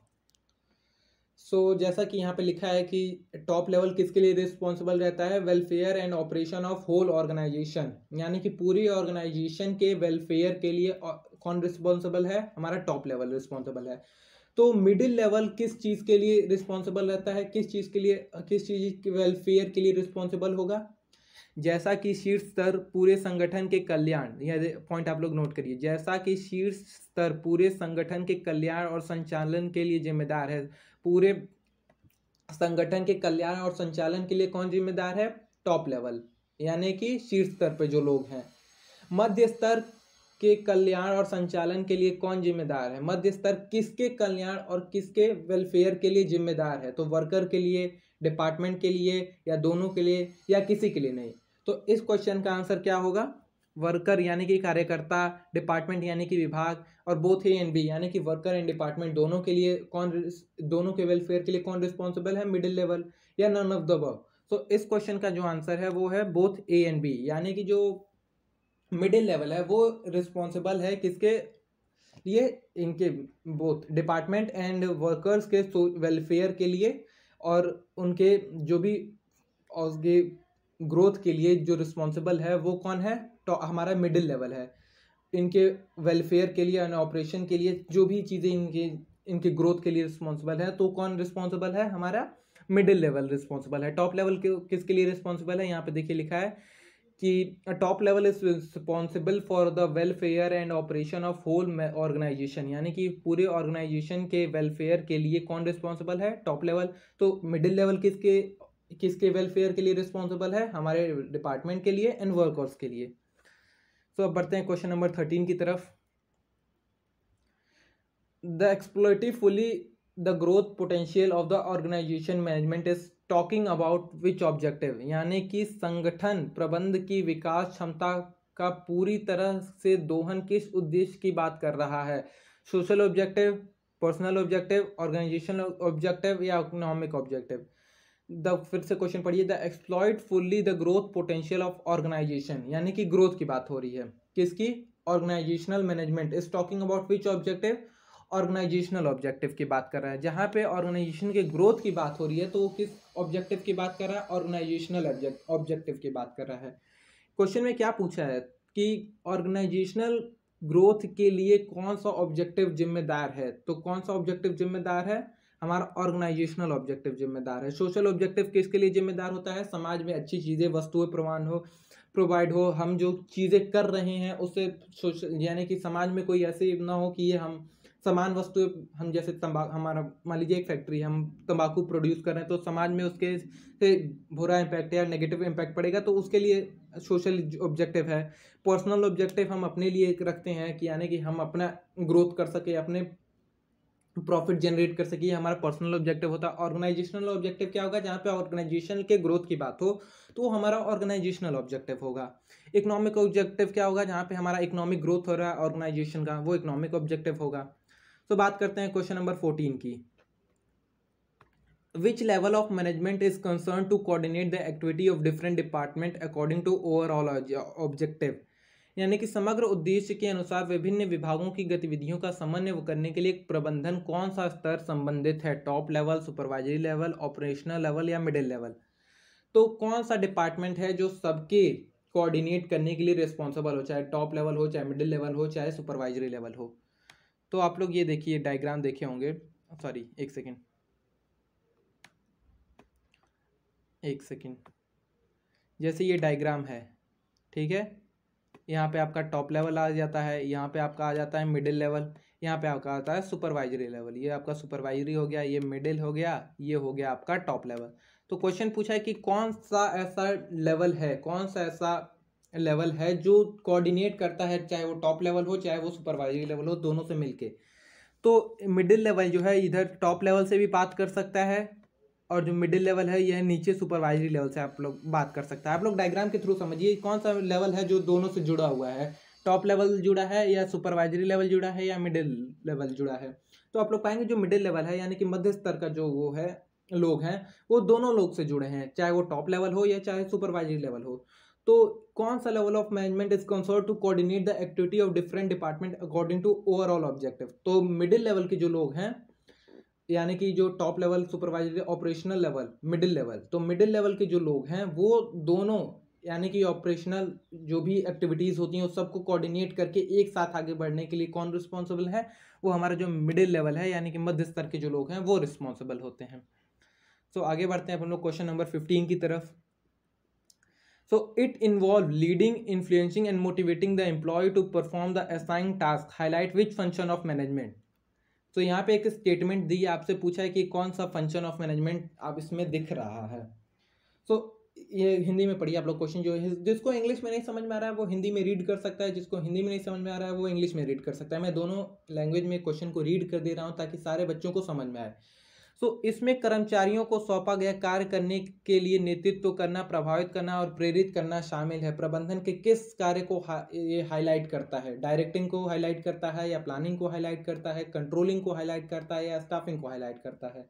so so, जैसा कि यहाँ पे लिखा है कि टॉप लेवल किसके लिए रिस्पॉन्सिबल रहता है welfare and operation of whole organisation यानी कि पूरी ऑर्गेनाइजेशन के वेलफेयर के लिए कौन रिस्पॉन्सिबल है हमारा टॉप लेवल रिस्पॉन्सिबल है तो मिडिल लेवल किस चीज़ के लिए रिस्पॉन्सिबल रहता है किस चीज़ के लिए किस चीज़ के वेलफेयर के लिए रिस्पॉन्सिबल होगा जैसा कि शीर्ष स्तर पूरे संगठन के कल्याण यह पॉइंट आप लोग नोट करिए जैसा कि शीर्ष स्तर पूरे संगठन के कल्याण और संचालन के लिए जिम्मेदार है पूरे संगठन के कल्याण और संचालन के लिए कौन जिम्मेदार है टॉप लेवल यानी कि शीर्ष स्तर पर जो लोग हैं मध्य स्तर के कल्याण और संचालन के लिए कौन जिम्मेदार है मध्य स्तर किसके कल्याण और किसके वेलफेयर के लिए जिम्मेदार है तो वर्कर के लिए डिपार्टमेंट के लिए या दोनों के लिए या किसी के लिए नहीं तो इस क्वेश्चन का आंसर क्या होगा वर्कर यानी कि कार्यकर्ता डिपार्टमेंट यानी कि विभाग और बोथ ए एंड बी यानी कि वर्कर एंड डिपार्टमेंट दोनों के लिए कौन दोनों के वेलफेयर के लिए कौन रिस्पॉन्सिबल है मिडिल लेवल या नन ऑफ द वर्क तो इस क्वेश्चन का जो आंसर है वो है बोथ ए एंड बी यानी कि जो मिडिल लेवल है वो रिस्पॉन्सिबल है किसके लिए इनके बोथ डिपार्टमेंट एंड वर्कर्स के वेलफेयर के लिए और उनके जो भी उसके ग्रोथ के लिए जो रिस्पॉन्सिबल है वो कौन है हमारा मिडिल लेवल है इनके वेलफेयर के लिए एंड ऑपरेशन के लिए जो भी चीज़ें इनके इनके ग्रोथ के लिए रिस्पॉन्सिबल है तो कौन रिस्पॉन्सिबल है हमारा मिडिल लेवल रिस्पॉन्सिबल है टॉप लेवल के किसके लिए रिस्पॉन्सिबल है यहाँ पे देखिए लिखा है कि top level is responsible for the welfare and operation of whole organisation यानी कि पूरे ऑर्गेनाइजेशन के वेलफेयर के लिए कौन रिस्पॉन्सिबल है टॉप लेवल तो मिडिल लेवल किसके किसके वेलफेयर के लिए रिस्पॉन्सिबल है हमारे डिपार्टमेंट के लिए एंड वर्कर्स के लिए तो अब बढ़ते हैं क्वेश्चन नंबर थर्टीन की तरफ the exploitive fully the growth potential of the organisation management is talking about which objective यानी कि संगठन प्रबंध की विकास क्षमता का पूरी तरह से दोहन किस उद्देश्य की बात कर रहा है social objective personal objective organisational objective या इकोनॉमिक ऑब्जेक्टिव द फिर से क्वेश्चन पढ़िए the exploited fully the growth potential of organisation यानी कि ग्रोथ की बात हो रही है किसकी organisational management is talking about which objective organisational objective की बात कर रहा है जहाँ पे ऑर्गेनाइजेशन के ग्रोथ की बात हो रही है तो वो किस ऑब्जेक्टिव की बात कर रहा है ऑर्गेनाइजेशनल ऑब्जेक्टिव की बात कर रहा है क्वेश्चन में क्या पूछा है कि ऑर्गेनाइजेशनल ग्रोथ के लिए कौन सा ऑब्जेक्टिव जिम्मेदार है तो कौन सा ऑब्जेक्टिव जिम्मेदार है हमारा ऑर्गेनाइजेशनल ऑब्जेक्टिव जिम्मेदार है सोशल ऑब्जेक्टिव किसके लिए जिम्मेदार होता है समाज में अच्छी चीज़ें वस्तुएं प्रमाण हो प्रोवाइड हो हम जो चीज़ें कर रहे हैं उससे सोशल यानी कि समाज में कोई ऐसे ना हो कि ये हम समान वस्तुएं हम जैसे तम्बा हमारा मान लीजिए एक फैक्ट्री हम तंबाकू प्रोड्यूस कर रहे हैं तो समाज में उसके से बुरा इम्पैक्ट या नेगेटिव इम्पैक्ट पड़ेगा तो उसके लिए सोशल ऑब्जेक्टिव है पर्सनल ऑब्जेक्टिव हम अपने लिए रखते हैं कि यानी कि हम अपना ग्रोथ कर सके अपने प्रॉफिट जनरेट कर सके हमारा पर्सनल ऑब्जेक्टिव होता है ऑर्गेनाइजेशनल ऑब्जेक्टिव क्या होगा जहाँ पे ऑर्गेनाइजेशन के ग्रोथ की बात हो तो हमारा ऑर्गेनाइजेशनल ऑब्जेक्टिव होगा इकोनॉमिक ऑब्जेक्टिव क्या होगा जहाँ पे हमारा इकोनॉमिक ग्रोथ हो रहा है ऑर्गेनाइजेशन का वो इकोनॉमिक ऑब्जेक्टिव होगा तो बात करते हैं क्वेश्चन नंबर फोर्टीन की which level of management is concern to coordinate the activity of different department according to overall objective यानी कि समग्र उद्देश्य के अनुसार विभिन्न विभागों की गतिविधियों का समन्वय करने के लिए प्रबंधन कौन सा स्तर संबंधित है top level supervisory level operational level या मिडिल लेवल तो कौन सा डिपार्टमेंट है जो सबके कोऑर्डिनेट करने के लिए रिस्पॉन्सिबल हो चाहे टॉप लेवल हो चाहे मिडिल लेवल हो चाहे सुपरवाइजरी लेवल हो तो आप लोग ये देखिए डायग्राम देखे होंगे सॉरी एक सेकेंड एक सेकेंड जैसे ये डायग्राम है ठीक है यहाँ पे आपका टॉप लेवल आ जाता है यहाँ पे आपका आ जाता है मिडिल लेवल यहाँ पे आपका आता है सुपरवाइजरी लेवल ये आपका सुपरवाइजरी हो गया ये मिडिल हो गया ये हो गया आपका टॉप लेवल तो क्वेश्चन पूछा है कि कौन सा ऐसा लेवल है कौन सा ऐसा लेवल है जो कोऑर्डिनेट करता है चाहे वो टॉप लेवल हो चाहे वो सुपरवाइजरी लेवल हो दोनों से मिलके तो मिडिल लेवल जो है इधर टॉप लेवल से भी बात कर सकता है और जो मिडिल लेवल है यह नीचे सुपरवाइजरी लेवल से आप लोग बात कर सकते हैं आप लोग डायग्राम के थ्रू समझिए कौन सा लेवल है जो दोनों से जुड़ा हुआ है टॉप लेवल जुड़ा है या सुपरवाइजरी लेवल जुड़ा है या मिडिल लेवल जुड़ा है तो आप लोग पाएंगे जो मिडिल लेवल है यानी कि मध्य स्तर का जो वो है लोग हैं वो दोनों लोग से जुड़े हैं चाहे वो टॉप लेवल हो या चाहे सुपरवाइजरी लेवल हो तो कौन सा level of management is concern to coordinate the activity of different department according to overall objective तो मिडिल लेवल के जो लोग हैं यानी कि जो top level supervisor operational level middle level तो मिडिल लेवल के जो लोग हैं वो दोनों यानी कि ऑपरेशनल जो भी एक्टिविटीज़ होती हैं उस सबको कोऑर्डिनेट करके एक साथ आगे बढ़ने के लिए कौन रिस्पॉन्सिबल है वो हमारा जो मिडिल लेवल है यानी कि मध्य स्तर के जो लोग हैं वो रिस्पॉन्सिबल होते हैं सो so, आगे बढ़ते हैं अपन लोग क्वेश्चन नंबर फिफ्टीन की तरफ so it involve leading influencing and motivating the employee to perform the assign task highlight which function of management तो यहाँ पे एक स्टेटमेंट दी है आपसे पूछा है कि कौन सा फंक्शन ऑफ मैनेजमेंट आप इसमें दिख रहा है सो so, ये हिंदी में पढ़िए आप लोग क्वेश्चन जो है जिसको इंग्लिश में नहीं समझ में आ रहा है वो हिंदी में रीड कर सकता है जिसको हिंदी में नहीं समझ में आ रहा है वो इंग्लिश में रीड कर सकता है मैं दोनों लैंग्वेज में क्वेश्चन को रीड कर दे रहा हूँ ताकि सारे बच्चों को समझ में आए सो इसमें कर्मचारियों को सौंपा गया कार्य करने के लिए नेतृत्व करना प्रभावित करना और प्रेरित करना शामिल है प्रबंधन के किस कार्य को हा, ये हाईलाइट करता है डायरेक्टिंग को हाईलाइट करता है या प्लानिंग को हाईलाइट करता है कंट्रोलिंग को हाईलाइट करता है या स्टाफिंग को हाईलाइट करता है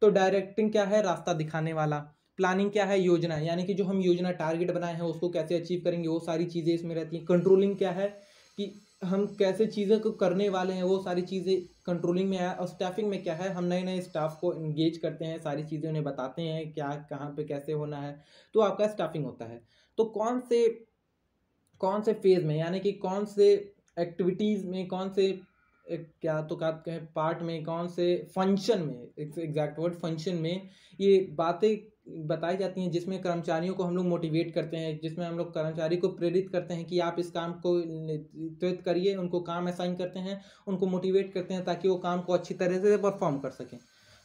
तो डायरेक्टिंग क्या है रास्ता दिखाने वाला प्लानिंग क्या है योजना यानी कि जो हम योजना टारगेट बनाए हैं उसको कैसे अचीव करेंगे वो सारी चीज़ें इसमें रहती हैं कंट्रोलिंग क्या है कि हम कैसे चीज़ों को करने वाले हैं वो सारी चीज़ें कंट्रोलिंग में आया और स्टाफिंग में क्या है हम नए नए स्टाफ को इंगेज करते हैं सारी चीज़ें उन्हें बताते हैं क्या कहाँ पे कैसे होना है तो आपका स्टाफिंग होता है तो कौन से कौन से फेज़ में यानी कि कौन से एक्टिविटीज़ में कौन से क्या तो कहें पार्ट में कौन से फंक्शन में एग्जैक्ट वर्ड फंक्शन में ये बातें बताई जाती हैं जिसमें कर्मचारियों को हम लोग मोटिवेट करते हैं जिसमें हम लोग कर्मचारी को प्रेरित करते हैं कि आप इस काम को नेतृत्व करिए उनको काम असाइन करते हैं उनको मोटिवेट करते हैं ताकि वो काम को अच्छी तरह से परफॉर्म कर सकें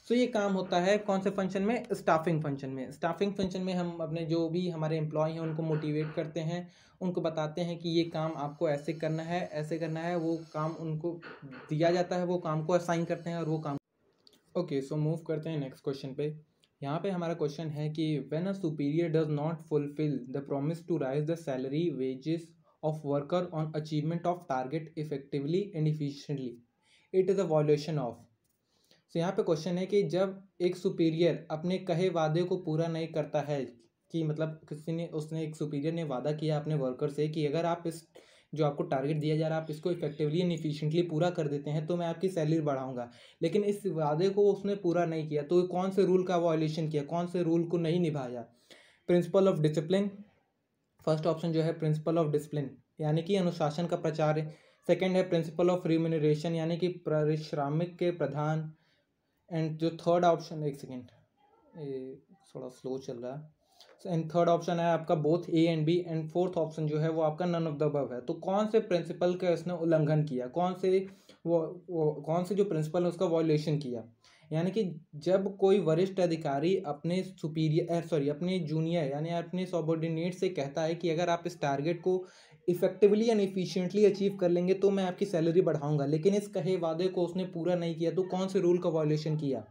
सो so, ये काम होता है कौन से फंक्शन में स्टाफिंग फंक्शन में स्टाफिंग फंक्शन में हम अपने जो भी हमारे एम्प्लॉय हैं उनको मोटिवेट करते हैं उनको बताते हैं कि ये काम आपको ऐसे करना है ऐसे करना है वो काम उनको दिया जाता है वो काम को असाइन करते हैं और वो काम ओके सो मूव करते हैं नेक्स्ट क्वेश्चन पे यहाँ पे हमारा क्वेश्चन है कि when a superior does not fulfil the promise to raise the salary wages of worker on achievement of target effectively and efficiently it is a violation of so यहाँ पे question है कि जब एक सुपीरियर अपने कहे वादे को पूरा नहीं करता है कि मतलब किसी ने उसने एक सुपीरियर ने वादा किया अपने वर्कर से कि अगर आप इस जो आपको टारगेट दिया जा रहा है आप इसको इफेक्टिवली एंड इफिशेंटली पूरा कर देते हैं तो मैं आपकी सैलरी बढ़ाऊंगा लेकिन इस वादे को उसने पूरा नहीं किया तो कौन से रूल का वॉयलेशन किया कौन से रूल को नहीं निभाया principle of discipline first option जो है प्रिंसिपल ऑफ डिसिप्लिन यानी कि अनुशासन का प्रचार सेकेंड है प्रिंसिपल ऑफ रिम्यूनरेशन यानी कि परिश्रामिक के प्रधान एंड जो थर्ड ऑप्शन एक सेकेंड थोड़ा स्लो चल रहा है एंड थर्ड ऑप्शन है आपका both A and B and fourth option जो है वो आपका नन ऑफ द बब है तो कौन से प्रिंसिपल का इसने उल्लंघन किया कौन से वो, वो कौन से जो प्रिंसिपल है उसका वॉयलेशन किया यानी कि जब कोई वरिष्ठ अधिकारी अपने सुपीरियर सॉरी अपने जूनियर यानी अपने सबॉर्डिनेट से कहता है कि अगर आप इस टारगेट को इफेक्टिवली एंड इफिशियंटली अचीव कर लेंगे तो मैं आपकी सैलरी बढ़ाऊंगा लेकिन इस कहे वादे को उसने पूरा नहीं किया तो कौन से रूल का वॉयलेशन किया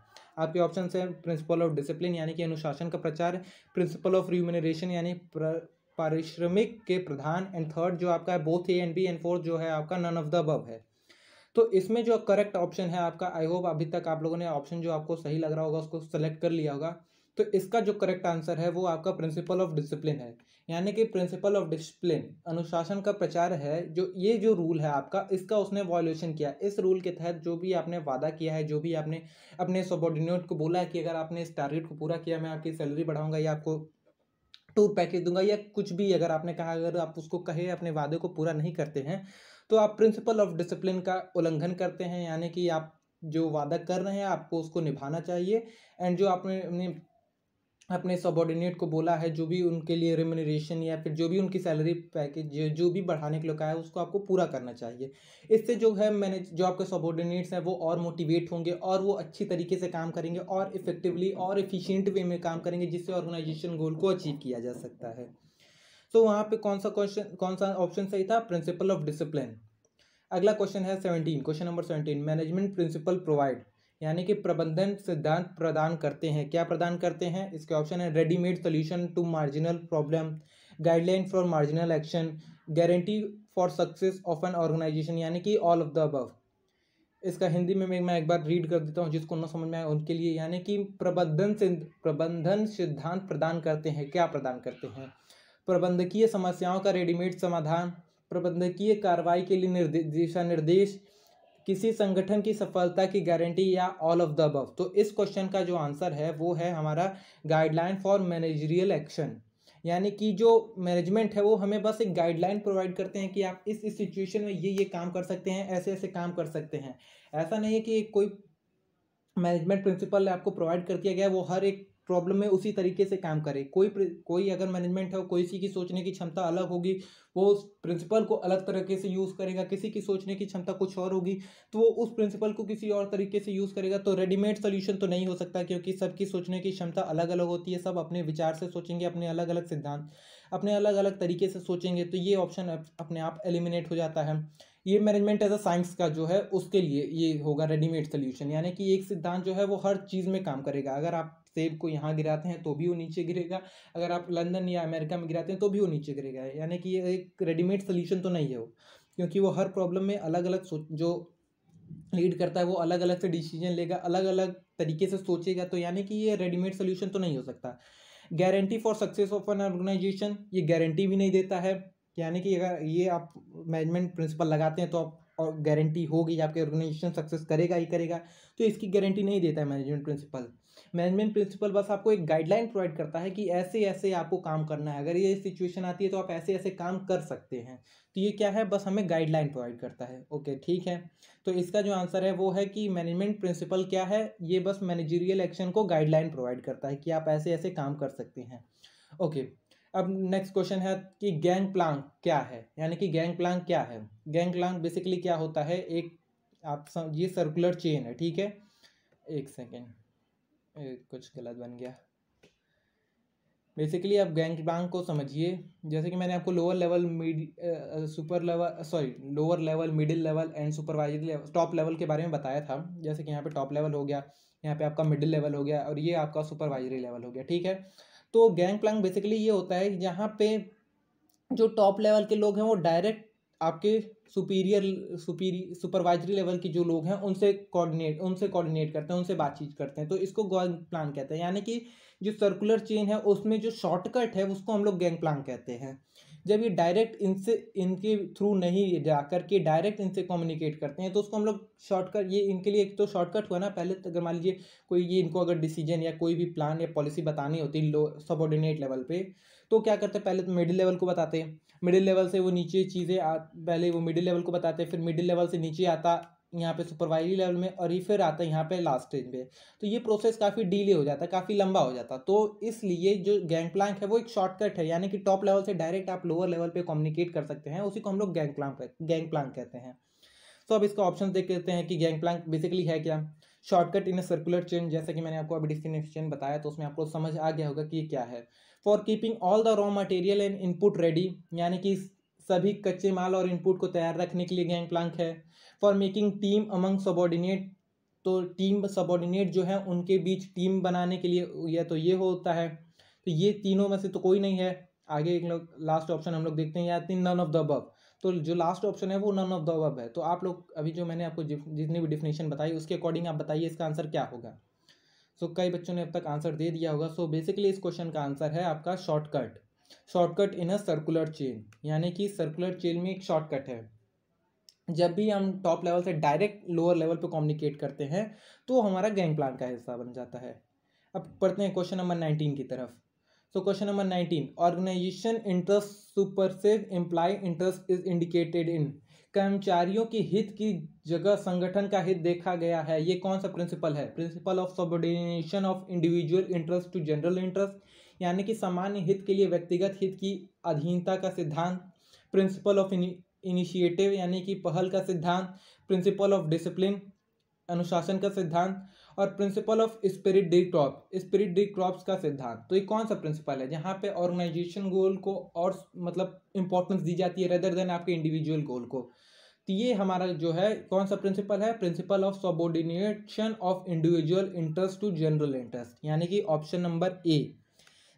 आपके ऑप्शन है प्रिंसिपल ऑफ डिसिप्लिन यानी कि अनुशासन का प्रचार प्रिंसिपल ऑफ रिम्यूनरेशन यानी पारिश्रमिक के प्रधान एंड थर्ड जो आपका है both A and B and fourth जो है आपका नन ऑफ द अब है तो इसमें जो करेक्ट ऑप्शन है आपका आई होप अभी तक आप लोगों ने ऑप्शन जो आपको सही लग रहा होगा उसको सेलेक्ट कर लिया होगा तो इसका जो करेक्ट आंसर है वो आपका प्रिंसिपल ऑफ डिसिप्लिन है यानी कि प्रिंसिपल ऑफ डिसिप्लिन अनुशासन का प्रचार है जो ये जो रूल है आपका इसका उसने वॉल्यूशन किया इस रूल के तहत जो भी आपने वादा किया है जो भी आपने अपने सबॉर्डिनेट को बोला है कि अगर आपने इस टारगेट को पूरा किया मैं आपकी सैलरी बढ़ाऊंगा या आपको टूर पैकेज दूंगा या कुछ भी अगर आपने कहा अगर आप उसको कहे अपने वादे को पूरा नहीं करते हैं तो आप प्रिंसिपल ऑफ डिसिप्लिन का उल्लंघन करते हैं यानी कि आप जो वादा कर रहे हैं आपको उसको निभाना चाहिए एंड जो आपने अपने सबॉर्डिनेट को बोला है जो भी उनके लिए रेमिनरेशन या फिर जो भी उनकी सैलरी पैकेज जो भी बढ़ाने के लिए कहा है उसको आपको पूरा करना चाहिए इससे जो है मैंने जो आपके सबॉर्डिनेट्स हैं वो और मोटिवेट होंगे और वो अच्छी तरीके से काम करेंगे और इफेक्टिवली और इफ़िशियंट वे में काम करेंगे जिससे ऑर्गेनाइजेशन गोल को अचीव किया जा सकता है तो वहाँ पर कौन सा क्वेश्चन कौन सा ऑप्शन सही था प्रिंसिपल ऑफ डिसिप्लिन अगला क्वेश्चन है seventeen question number seventeen management principle provide यानी कि प्रबंधन सिद्धांत प्रदान करते हैं क्या प्रदान करते हैं इसके ऑप्शन है readymade solution to marginal problem guideline for marginal action guarantee for success of an organisation यानी कि ऑल ऑफ द अबव इसका हिंदी में मैं एक बार रीड कर देता हूँ जिसको ना समझ में आए उनके लिए यानी कि प्रबंधन प्रबंधन सिद्धांत प्रदान करते हैं क्या प्रदान करते हैं प्रबंधकीय समस्याओं का रेडीमेड समाधान प्रबंधकीय कार्रवाई के लिए निर्दे दिशा निर्देश किसी संगठन की सफलता की गारंटी या ऑल ऑफ द अबव तो इस क्वेश्चन का जो आंसर है वो है हमारा गाइडलाइन फॉर मैनेजरियल एक्शन यानी कि जो मैनेजमेंट है वो हमें बस एक गाइडलाइन प्रोवाइड करते हैं कि आप इस इस सिचुएशन में ये ये काम कर सकते हैं ऐसे ऐसे काम कर सकते हैं ऐसा नहीं है कि कोई मैनेजमेंट प्रिंसिपल आपको प्रोवाइड कर दिया गया वो हर एक प्रॉब्लम में उसी तरीके से काम करे कोई कोई अगर मैनेजमेंट है कोई किसी की सोचने की क्षमता अलग होगी वो उस प्रिंसिपल को अलग तरीके से यूज़ करेगा किसी की सोचने की क्षमता कुछ और होगी तो वो उस प्रिंसिपल को किसी और तरीके से यूज़ करेगा तो रेडीमेड सोल्यूशन तो नहीं हो सकता क्योंकि सबकी सोचने की क्षमता अलग अलग होती है सब अपने विचार से सोचेंगे अपने अलग अलग सिद्धांत अपने अलग अलग तरीके से सोचेंगे तो ये ऑप्शन अपने आप एलिमिनेट हो जाता है ये मैनेजमेंट एज अ साइंस का जो है उसके लिए ये होगा रेडीमेड सोल्यूशन यानी कि एक सिद्धांत जो है वो हर चीज़ में काम करेगा अगर आप सेब को यहाँ गिराते हैं तो भी वो नीचे गिरेगा अगर आप लंदन या अमेरिका में गिराते हैं तो भी वो नीचे गिरेगा यानी कि ये एक रेडीमेड सोल्यूशन तो नहीं है वो क्योंकि वो हर प्रॉब्लम में अलग अलग जो लीड करता है वो अलग अलग से डिसीजन लेगा अलग अलग तरीके से सोचेगा तो यानी कि ये रेडीमेड सोल्यूशन तो नहीं हो सकता guarantee for success of an organisation ये गारंटी भी नहीं देता है यानी कि अगर ये आप मैनेजमेंट प्रिंसिपल लगाते हैं तो आप और गारंटी होगी आपके ऑर्गेनाइजेशन सक्सेस करेगा ही करेगा तो इसकी गारंटी नहीं देता है मैनेजमेंट प्रिंसिपल मैनेजमेंट प्रिंसिपल बस आपको एक गाइडलाइन प्रोवाइड करता है कि ऐसे ऐसे आपको काम करना है अगर ये सिचुएशन आती है तो आप ऐसे ऐसे काम कर सकते हैं तो ये क्या है बस हमें गाइडलाइन प्रोवाइड करता है ओके ठीक है तो इसका जो आंसर है वो है कि मैनेजमेंट प्रिंसिपल क्या है ये बस मैनेजरियल एक्शन को गाइडलाइन प्रोवाइड करता है कि आप ऐसे ऐसे काम कर सकते हैं ओके अब नेक्स्ट क्वेश्चन है कि गैंग प्लान क्या है यानी कि गैंग प्लान क्या है गैंग प्लान बेसिकली क्या होता है एक आप सम, ये सर्कुलर चेन है ठीक है एक सेकेंड कुछ गलत बन गया बेसिकली आप गैंग बैंक को समझिए जैसे कि मैंने आपको lower level mid super level sorry lower level middle level and supervisory level top level के बारे में बताया था जैसे कि यहाँ पे टॉप लेवल हो गया यहाँ पे आपका मिडिल लेवल हो गया और ये आपका सुपरवाइजरी लेवल हो गया ठीक है तो गैंग प्लान बेसिकली ये होता है जहाँ पे जो टॉप लेवल के लोग हैं वो डायरेक्ट आपके सुपीरियर सुपीरी सुपरवाइजरी लेवल के जो लोग हैं उनसे कोऑर्डिनेट उनसे कोऑर्डिनेट करते हैं उनसे बातचीत करते हैं तो इसको गैंग प्लान कहते हैं यानी कि जो सर्कुलर चेन है उसमें जो शॉर्टकट है उसको हम लोग गैंग प्लान कहते हैं जब ये डायरेक्ट इनसे इनके थ्रू नहीं जा के डायरेक्ट इनसे कम्युनिकेट करते हैं तो उसको हम लोग शॉर्टकट ये इनके लिए एक तो शॉर्टकट हुआ ना पहले तो अगर मान लीजिए कोई ये इनको अगर डिसीजन या कोई भी प्लान या पॉलिसी बतानी होती है लो सबॉर्डिनेट लेवल पे तो क्या करते हैं पहले तो मिडिल लेवल को बताते हैं मिडिल लेवल से वो नीचे चीज़ें पहले वो मिडिल लेवल को बताते हैं फिर मिडिल लेवल से नीचे आता यहाँ पे सुपरवाइजरी लेवल में और ये फिर आता है यहाँ पे लास्ट स्टेज पे तो ये प्रोसेस काफ़ी डीले हो जाता है काफ़ी लंबा हो जाता तो इसलिए जो गैंग प्लांक है वो एक शॉर्टकट है यानी कि टॉप लेवल से डायरेक्ट आप लोअर लेवल पे कम्युनिकेट कर सकते हैं उसी को हम लोग गैंग प्लांक गैंग प्लांक कहते हैं तो अब इसका ऑप्शन देख लेते हैं कि गैंग प्लांक बेसिकली है क्या शॉर्टकट इन सर्कुलर चेन जैसे कि मैंने आपको अभी डिस्टिनेशन बताया तो उसमें आपको समझ आ गया होगा कि ये क्या है for keeping all the raw material and input ready यानी कि सभी कच्चे माल और इनपुट को तैयार रखने के लिए गैंग प्लांक है for making team among subordinate तो टीम सबॉर्डिनेट जो है उनके बीच टीम बनाने के लिए या तो ये होता है तो ये तीनों में से तो कोई नहीं है आगे एक लोग लास्ट ऑप्शन हम लोग देखते हैं या तीन नन ऑफ द बब तो जो लास्ट ऑप्शन है वो नन ऑफ द बब है तो आप लोग अभी जो मैंने आपको जितनी भी डिफिनेशन बताई उसके अकॉर्डिंग आप बताइए इसका आंसर क्या होगा सो कई बच्चों ने अब तक आंसर दे दिया होगा सो so, बेसिकली इस क्वेश्चन का आंसर है आपका shortcut shortcut in a circular chain यानी कि सर्कुलर चेन में एक शॉर्टकट है जब भी हम टॉप लेवल से डायरेक्ट लोअर लेवल पे कम्युनिकेट करते हैं तो हमारा गैंग प्लान का हिस्सा बन जाता है अब पढ़ते हैं क्वेश्चन नंबर नाइनटीन की तरफ so question number nineteen organisation interest supersede employee interest is indicated in कर्मचारियों के हित की जगह संगठन का हित देखा गया है ये कौन सा प्रिंसिपल है principle of subordination of individual interest to general interest यानी कि सामान्य हित के लिए व्यक्तिगत हित की अधीनता का सिद्धांत प्रिंसिपल ऑफ इनिशिएटिव यानी कि पहल का सिद्धांत प्रिंसिपल ऑफ डिसिप्लिन अनुशासन का सिद्धांत और principle of spirit de crop spirit de crops का सिद्धांत तो ये कौन सा प्रिंसिपल है जहाँ पे ऑर्गेनाइजेशन गोल को और मतलब इंपॉर्टेंस दी जाती है रेदर देन आपके इंडिविजुअल गोल को तो ये हमारा जो है कौन सा प्रिंसिपल है principle of subordination of individual interest to general interest यानी कि ऑप्शन नंबर ए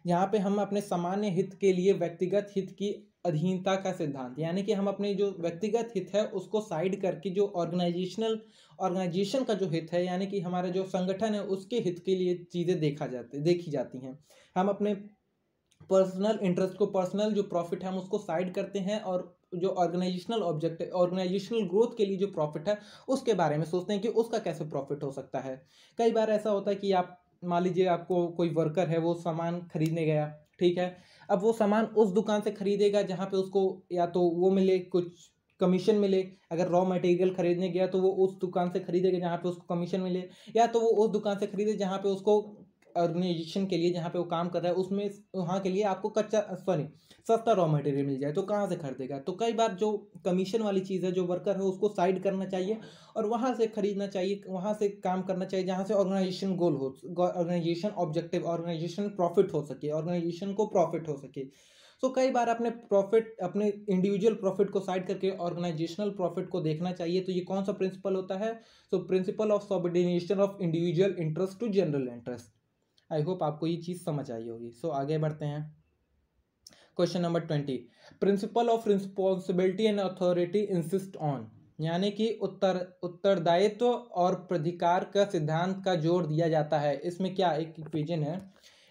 यहाँ पे हम अपने सामान्य हित के लिए व्यक्तिगत हित की अधीनता का सिद्धांत यानी कि हम अपने जो व्यक्तिगत हित है उसको साइड करके जो ऑर्गेनाइजेशनल ऑर्गेनाइजेशन का जो हित है यानी कि हमारा जो संगठन है उसके हित के लिए चीज़ें देखा जाती देखी जाती हैं हम अपने पर्सनल इंटरेस्ट को पर्सनल जो प्रॉफिट है हम उसको साइड करते हैं और जो ऑर्गेनाइजेशनल ऑब्जेक्ट ऑर्गेनाइजेशनल ग्रोथ के लिए जो प्रॉफिट है उसके बारे में सोचते हैं कि उसका कैसे प्रॉफिट हो सकता है कई बार ऐसा होता है कि आप मान लीजिए आपको कोई वर्कर है वो सामान खरीदने गया ठीक है अब वो सामान उस दुकान से खरीदेगा जहाँ पे उसको या तो वो मिले कुछ कमीशन मिले अगर रॉ मटेरियल खरीदने गया तो वो उस दुकान से खरीदेगा जहाँ पे उसको कमीशन मिले या तो वो उस दुकान से खरीदे जहाँ पे उसको ऑर्गेनाइजेशन के लिए जहाँ पे वो काम कर रहा है उसमें वहाँ के लिए आपको कच्चा सॉरी सस्ता रॉ मटेरियल मिल जाए तो कहाँ से खरीदेगा तो कई बार जो कमीशन वाली चीज़ है जो वर्कर है उसको साइड करना चाहिए और वहाँ से खरीदना चाहिए वहाँ से काम करना चाहिए जहाँ से ऑर्गेनाइजेशन गोल हो ऑर्गेनाइजेशन ऑब्जेक्टिव ऑर्गेनाइजेशन प्रॉफिट हो सके ऑर्गेनाइजेशन को प्रॉफिट हो सके सो so, कई बार अपने प्रॉफिट अपने इंडिविजुअल प्रॉफिट को साइड करके ऑर्गेनाइजेशनल प्रॉफिट को देखना चाहिए तो ये कौन सा प्रिंसिपल होता है so principle of subordination of individual interest to general interest I hope आपको ये चीज़ समझ आई होगी सो so, आगे बढ़ते हैं question number twenty principle of responsibility and authority insist on यानी कि उत्तर उत्तरदायित्व और प्राधिकार का सिद्धांत का जोर दिया जाता है इसमें क्या एक इक्वेजन है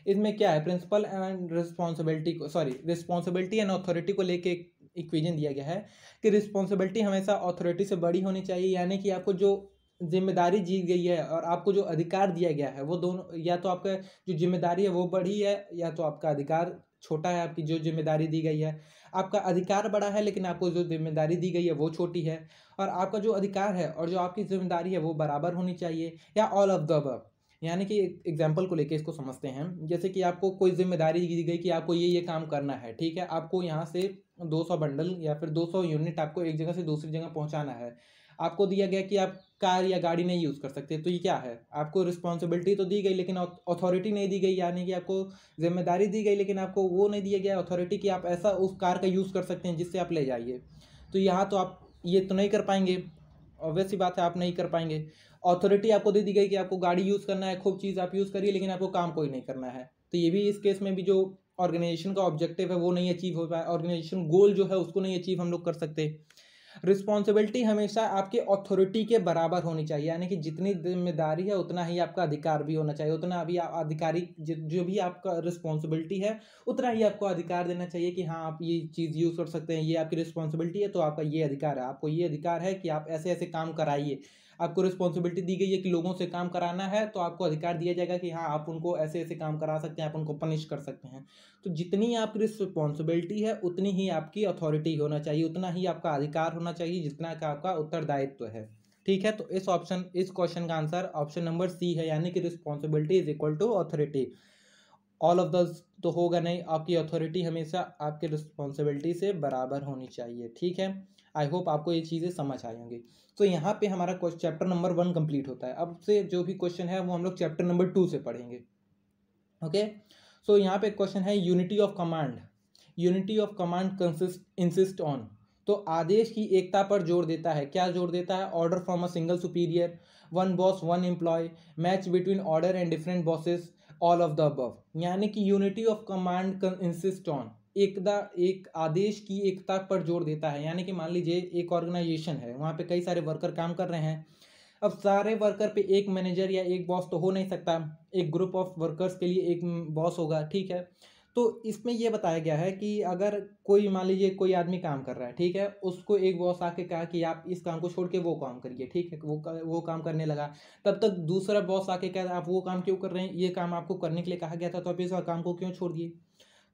इसमें क्या है प्रिंसिपल एंड रिस्पॉन्सिबिलिटी को सॉरी रिस्पॉन्सिबिलिटी एंड अथॉरिटी को लेके एक इक्वेजन दिया गया है कि रिस्पॉन्सिबिलिटी हमेशा अथॉरिटी से बड़ी होनी चाहिए यानी कि आपको जो जिम्मेदारी जीत गई है और आपको जो अधिकार दिया गया है वो दोनों या तो आपका जो जिम्मेदारी है वो बड़ी है या तो आपका अधिकार छोटा है आपकी जो जिम्मेदारी दी गई है आपका अधिकार बड़ा है लेकिन आपको जो जिम्मेदारी दी गई है वो छोटी है और आपका जो अधिकार है और जो आपकी जिम्मेदारी है वो बराबर होनी चाहिए या ऑल ऑफ द अब यानी कि एग्जाम्पल को लेके इसको समझते हैं जैसे कि आपको कोई जिम्मेदारी दी गई कि आपको ये ये काम करना है ठीक है आपको यहाँ से 200 बंडल या फिर 200 यूनिट आपको एक जगह से दूसरी जगह पहुँचाना है आपको दिया गया कि आप कार या गाड़ी नहीं यूज़ कर सकते तो ये क्या है आपको रिस्पॉन्सिबिलिटी तो दी गई लेकिन अथॉरिटी नहीं दी गई यानी कि आपको जिम्मेदारी दी गई लेकिन आपको वो नहीं दिया गया अथॉरिटी कि आप ऐसा उस कार का यूज़ कर सकते हैं जिससे आप ले जाइए तो यहाँ तो आप ये तो नहीं कर पाएंगे ऑब्वियस ही बात है आप नहीं कर पाएंगे अथॉरिटी आपको दे दी गई कि आपको गाड़ी यूज़ करना है खूब चीज़ आप यूज़ करिए लेकिन आपको काम कोई नहीं करना है तो ये भी इस केस में भी जो ऑर्गेनाइजेशन का ऑब्जेक्टिव है वो नहीं अचीव हो पाया ऑर्गेनाइजेशन गोल जो है उसको नहीं अचीव हम लोग कर सकते रिस्पॉन्सिबिलिटी हमेशा आपके अथॉरिटी के बराबर होनी चाहिए यानी कि जितनी जिम्मेदारी है उतना ही आपका अधिकार भी होना चाहिए उतना भी अधिकारी जो भी आपका रिस्पॉन्सिबिलिटी है उतना ही आपको अधिकार देना चाहिए कि हाँ आप ये चीज़ यूज़ कर सकते हैं ये आपकी रिस्पॉन्सिबिलिटी है तो आपका ये अधिकार है आपको ये अधिकार है कि आप ऐसे ऐसे काम कराइए आपको रिस्पॉन्सिबिलिटी दी गई है कि लोगों से काम कराना है तो आपको अधिकार दिया जाएगा कि हाँ आप उनको ऐसे ऐसे काम करा सकते हैं आप उनको पनिश कर सकते हैं तो जितनी आपकी रिस्पॉन्सिबिलिटी है उतनी ही आपकी अथॉरिटी होना चाहिए उतना ही आपका अधिकार होना चाहिए जितना का आपका उत्तरदायित्व है ठीक है तो इस ऑप्शन इस क्वेश्चन का आंसर ऑप्शन नंबर सी है यानी कि responsibility is equal to authority all of the तो होगा नहीं आपकी अथॉरिटी हमेशा आपके रिस्पॉन्सिबिलिटी से बराबर होनी चाहिए ठीक है आई होप आपको ये चीज़ें समझ आई होंगी तो यहाँ पे हमारा चैप्टर नंबर वन कंप्लीट होता है अब से जो भी क्वेश्चन है वो हम लोग चैप्टर नंबर टू से पढ़ेंगे ओके सो यहाँ पे क्वेश्चन है unity of command unity of command consist insist on तो आदेश की एकता पर जोर देता है क्या जोर देता है order from a single superior one boss one employee match between order and different bosses all of the above यानी कि unity of command insist on एकदा एक आदेश की एकता पर जोर देता है यानी कि मान लीजिए एक ऑर्गेनाइजेशन है वहाँ पे कई सारे वर्कर काम कर रहे हैं अब सारे वर्कर पे एक मैनेजर या एक बॉस तो हो नहीं सकता एक ग्रुप ऑफ वर्कर्स के लिए एक बॉस होगा ठीक है तो इसमें यह बताया गया है कि अगर कोई मान लीजिए कोई आदमी काम कर रहा है ठीक है उसको एक बॉस आके कहा कि आप इस काम को छोड़ के वो काम करिए ठीक है वो वो काम करने लगा तब तक दूसरा बॉस आके कहा आप वो काम क्यों कर रहे हैं ये काम आपको करने के लिए कहा गया था तो आप इस काम को क्यों छोड़ दिए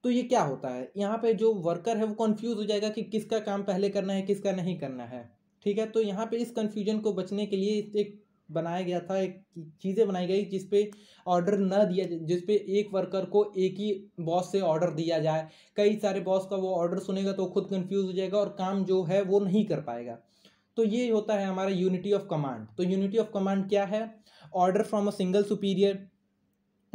तो ये क्या होता है यहाँ पे जो वर्कर है वो कन्फ्यूज़ हो जाएगा कि किसका काम पहले करना है किसका नहीं करना है ठीक है तो यहाँ पे इस कन्फ्यूजन को बचने के लिए एक बनाया गया था एक चीज़ें बनाई गई जिस पे ऑर्डर न दिया जिस पे एक वर्कर को एक ही बॉस से ऑर्डर दिया जाए कई सारे बॉस का वो ऑर्डर सुनेगा तो खुद कन्फ्यूज़ हो जाएगा और काम जो है वो नहीं कर पाएगा तो ये होता है हमारा यूनिटी ऑफ कमांड तो यूनिटी ऑफ कमांड क्या है order from a single superior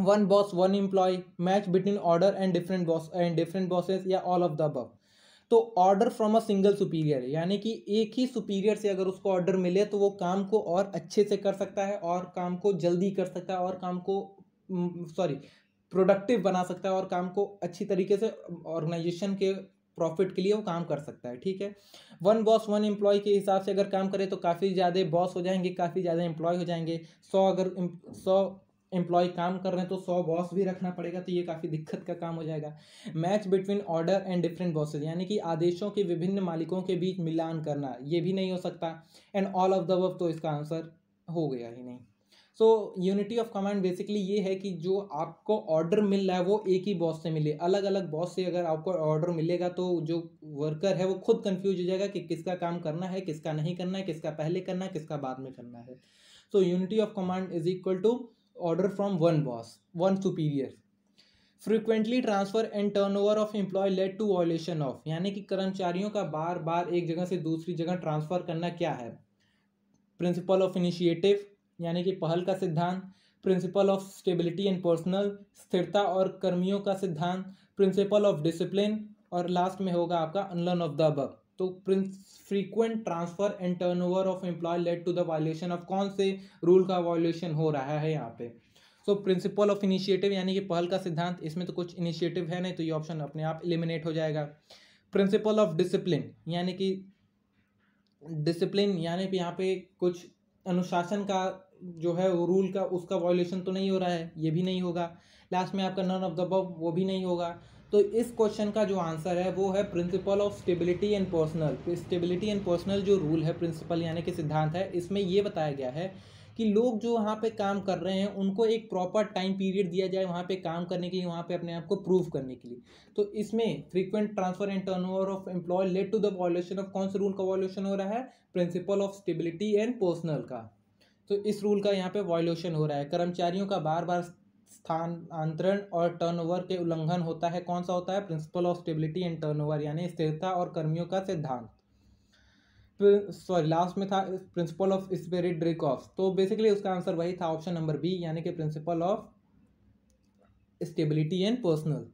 one boss one employee match between order and different boss and different bosses या ऑल ऑफ द अबव तो order from a single superior यानी कि एक ही superior से अगर उसको ऑर्डर मिले तो वो काम को और अच्छे से कर सकता है और काम को जल्दी कर सकता है और काम को सॉरी प्रोडक्टिव बना सकता है और काम को अच्छी तरीके से ऑर्गेनाइजेशन के प्रॉफिट के लिए वो काम कर सकता है ठीक है वन बॉस वन एम्प्लॉय के हिसाब से अगर काम करें तो काफ़ी ज़्यादा बॉस हो जाएंगे काफ़ी ज़्यादा एम्प्लॉय हो जाएंगे सौ अगर सौ एम्प्लॉय काम कर रहे हैं तो सौ बॉस भी रखना पड़ेगा तो ये काफ़ी दिक्कत का काम हो जाएगा match between order and different bosses यानी कि आदेशों के विभिन्न मालिकों के बीच मिलान करना ये भी नहीं हो सकता and all of the above तो इसका आंसर हो गया ही नहीं so unity of command basically ये है कि जो आपको ऑर्डर मिल रहा है वो एक ही बॉस से मिले अलग अलग बॉस से अगर आपको ऑर्डर मिलेगा तो जो वर्कर है वो खुद कंफ्यूज हो जाएगा कि किसका काम करना है किसका नहीं करना है किसका पहले करना है किसका बाद में करना है so unity of command is equal to order from one boss one superior frequently transfer and turn over of employee led to violation of यानी कि कर्मचारियों का बार बार एक जगह से दूसरी जगह ट्रांसफर करना क्या है प्रिंसिपल ऑफ इनिशिएटिव यानी कि पहल का सिद्धांत principle of stability and personal स्थिरता और कर्मियों का सिद्धांत प्रिंसिपल ऑफ डिसिप्लिन और लास्ट में होगा आपका अनलर्न ऑफ द अब तो frequent transfer and turnover of employee led to the violation of कौन से रूल का वायोलेशन हो रहा है यहाँ पे सो प्रिंसिपल ऑफ इनिशिएटिव यानी कि पहल का सिद्धांत इसमें तो कुछ इनिशिएटिव है नहीं तो ये ऑप्शन अपने आप इलिमिनेट हो जाएगा प्रिंसिपल ऑफ डिसिप्लिन यानी कि डिसिप्लिन यानी कि यहाँ पे कुछ अनुशासन का जो है वो रूल का उसका वायोलेशन तो नहीं हो रहा है ये भी नहीं होगा लास्ट में आपका नन ऑफ द बब वो भी नहीं होगा तो इस क्वेश्चन का जो आंसर है वो है principle of stability and personal stability and personal जो रूल है प्रिंसिपल यानी कि सिद्धांत है इसमें ये बताया गया है कि लोग जो वहाँ पे काम कर रहे हैं उनको एक प्रॉपर टाइम पीरियड दिया जाए वहाँ पे काम करने के लिए वहाँ पे अपने आप को प्रूव करने के लिए तो इसमें frequent transfer and turn over of employee led to the violation of कौन से रूल का वॉल्यूशन हो रहा है principle of stability and personal का तो इस रूल का यहाँ पे वॉल्यूशन हो रहा है कर्मचारियों का बार बार स्थानांतरण और टर्नओवर के उल्लंघन होता है कौन सा होता है principle of stability and turnover यानी स्थिरता और कर्मियों का सिद्धांत सॉरी लास्ट में था प्रिंसिपल ऑफ स्पेरिट ड्रिक ऑफ तो बेसिकली उसका आंसर वही था ऑप्शन नंबर बी यानी कि principle of stability and personal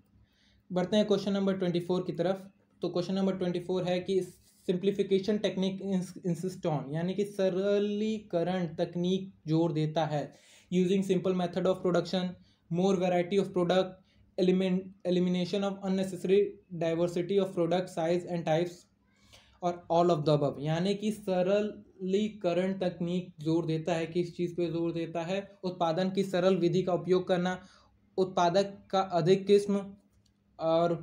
बढ़ते हैं क्वेश्चन नंबर ट्वेंटी फोर की तरफ तो क्वेश्चन नंबर ट्वेंटी फोर है कि सिंप्लीफिकेशन टेक्निक इंसिस्ट ऑन यानी कि सरलीकरण तकनीक जोर देता है using simple method of production more variety of product element elimination of unnecessary diversity of product size and types और ऑल ऑफ द अबव यानी कि सरलीकरण तकनीक जोर देता है किस चीज़ पे जोर देता है उत्पादन की सरल विधि का उपयोग करना उत्पादक का अधिक किस्म और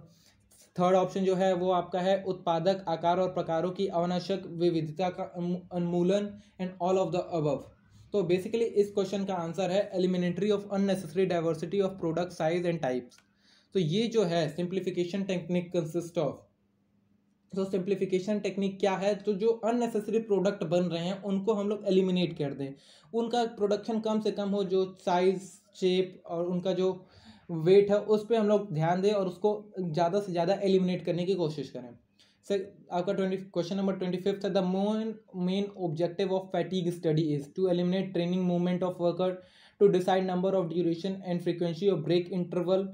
थर्ड ऑप्शन जो है वो आपका है उत्पादक आकार और प्रकारों की अवनाशक विविधता का उन्मूलन and all of the above तो बेसिकली इस क्वेश्चन का आंसर है elimination of unnecessary diversity of product size and types तो ये जो है सिंप्लीफिकेशन टेक्निक कंसिस्ट ऑफ तो सिंप्लीफिकेशन टेक्निक क्या है तो जो अननेसेसरी प्रोडक्ट बन रहे हैं उनको हम लोग एलिमिनेट कर दें उनका प्रोडक्शन कम से कम हो जो साइज शेप और उनका जो वेट है उस पर हम लोग ध्यान दें और उसको ज़्यादा से ज़्यादा एलिमिनेट करने की कोशिश करें सर आपका twenty question number twenty fifth है द मोन main objective of fatigue study is to eliminate tiring movement of worker to decide number of duration and frequency of break interval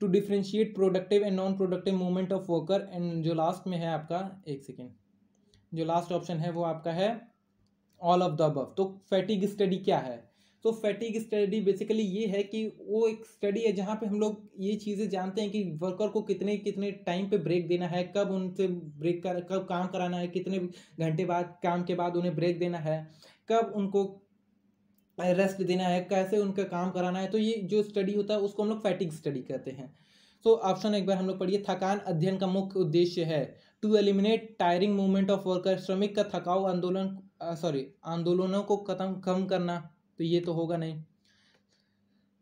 to differentiate productive and non productive movement of worker and जो last में है आपका एक second जो last option है वो आपका है ऑल ऑफ द अबव तो फैटिक स्टडी क्या है सो फैटिक स्टडी बेसिकली ये है कि वो एक स्टडी है जहाँ पे हम लोग ये चीज़ें जानते हैं कि वर्कर को कितने कितने टाइम पे ब्रेक देना है कब उनसे ब्रेक कर कब काम कराना है कितने घंटे बाद काम के बाद उन्हें ब्रेक देना है कब उनको रेस्ट देना है कैसे उनका काम कराना है तो ये जो स्टडी होता है उसको हम लोग फैटिक स्टडी कहते हैं सो ऑप्शन एक बार हम लोग पढ़िए थकान अध्ययन का मुख्य उद्देश्य है to eliminate tiring movement of worker श्रमिक का थकाव आंदोलन सॉरी आंदोलनों को खत्म कम करना तो ये तो होगा नहीं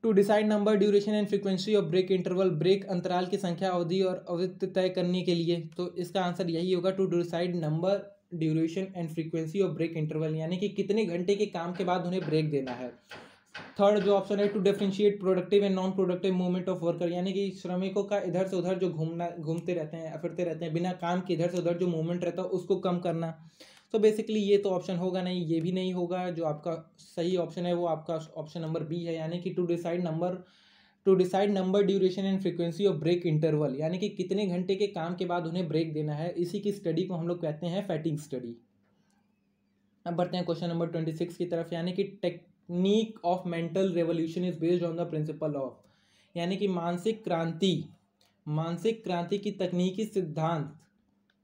to decide number duration and frequency of break interval break अंतराल की संख्या अवधि और अवधि तय करने के लिए तो इसका आंसर यही होगा to decide number duration and frequency of break interval यानी कि कितने घंटे के काम के बाद उन्हें ब्रेक देना है थर्ड जो ऑप्शन है to differentiate productive and non productive movement of worker यानी कि श्रमिकों का इधर से उधर जो घूमना घूमते रहते हैं फिरते रहते हैं बिना काम के इधर से उधर जो मूवमेंट रहता है उसको कम करना तो बेसिकली ये तो ऑप्शन होगा नहीं ये भी नहीं होगा जो आपका सही ऑप्शन है वो आपका ऑप्शन नंबर बी है यानी कि to decide number to decide number duration and frequency of break interval यानी कि कितने घंटे के काम के बाद उन्हें ब्रेक देना है इसी की स्टडी को हम लोग कहते हैं फैटिंग स्टडी अब बढ़ते हैं क्वेश्चन नंबर ट्वेंटी सिक्स की तरफ यानी कि technique of mental revolution is based on the principle of यानी कि मानसिक क्रांति मानसिक क्रांति की तकनीकी सिद्धांत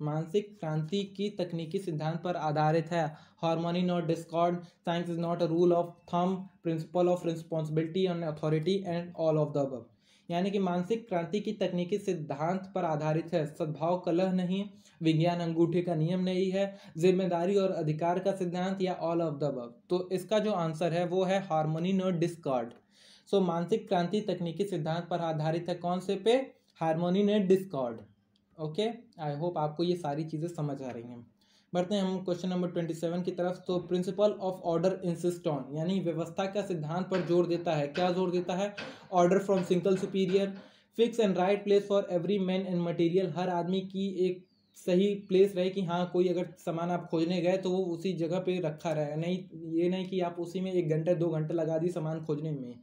मानसिक क्रांति की तकनीकी सिद्धांत पर आधारित है harmony not discord science is not a rule of thumb principle of responsibility and authority and all of the अब यानी कि मानसिक क्रांति की तकनीकी सिद्धांत पर आधारित है सद्भाव कलह नहीं विज्ञान अंगूठे का नियम नहीं है जिम्मेदारी और अधिकार का सिद्धांत या ऑल ऑफ द अब तो इसका जो आंसर है वो है हारमोनी नॉट डिस्कॉर्ड सो मानसिक क्रांति तकनीकी सिद्धांत पर आधारित है कौन से पे हारमोनी ने डिस्कॉर्ड ओके आई होप आपको ये सारी चीज़ें समझ आ रही हैं बढ़ते हैं हम क्वेश्चन नंबर ट्वेंटी सेवन की तरफ तो principle of order insist on यानी व्यवस्था का सिद्धांत पर जोर देता है क्या जोर देता है order from single superior fix and right place for every man and material हर आदमी की एक सही प्लेस रहे कि हाँ कोई अगर सामान आप खोजने गए तो वो उसी जगह पे रखा रहे नहीं ये नहीं कि आप उसी में एक घंटा दो घंटे लगा दिए सामान खोजने में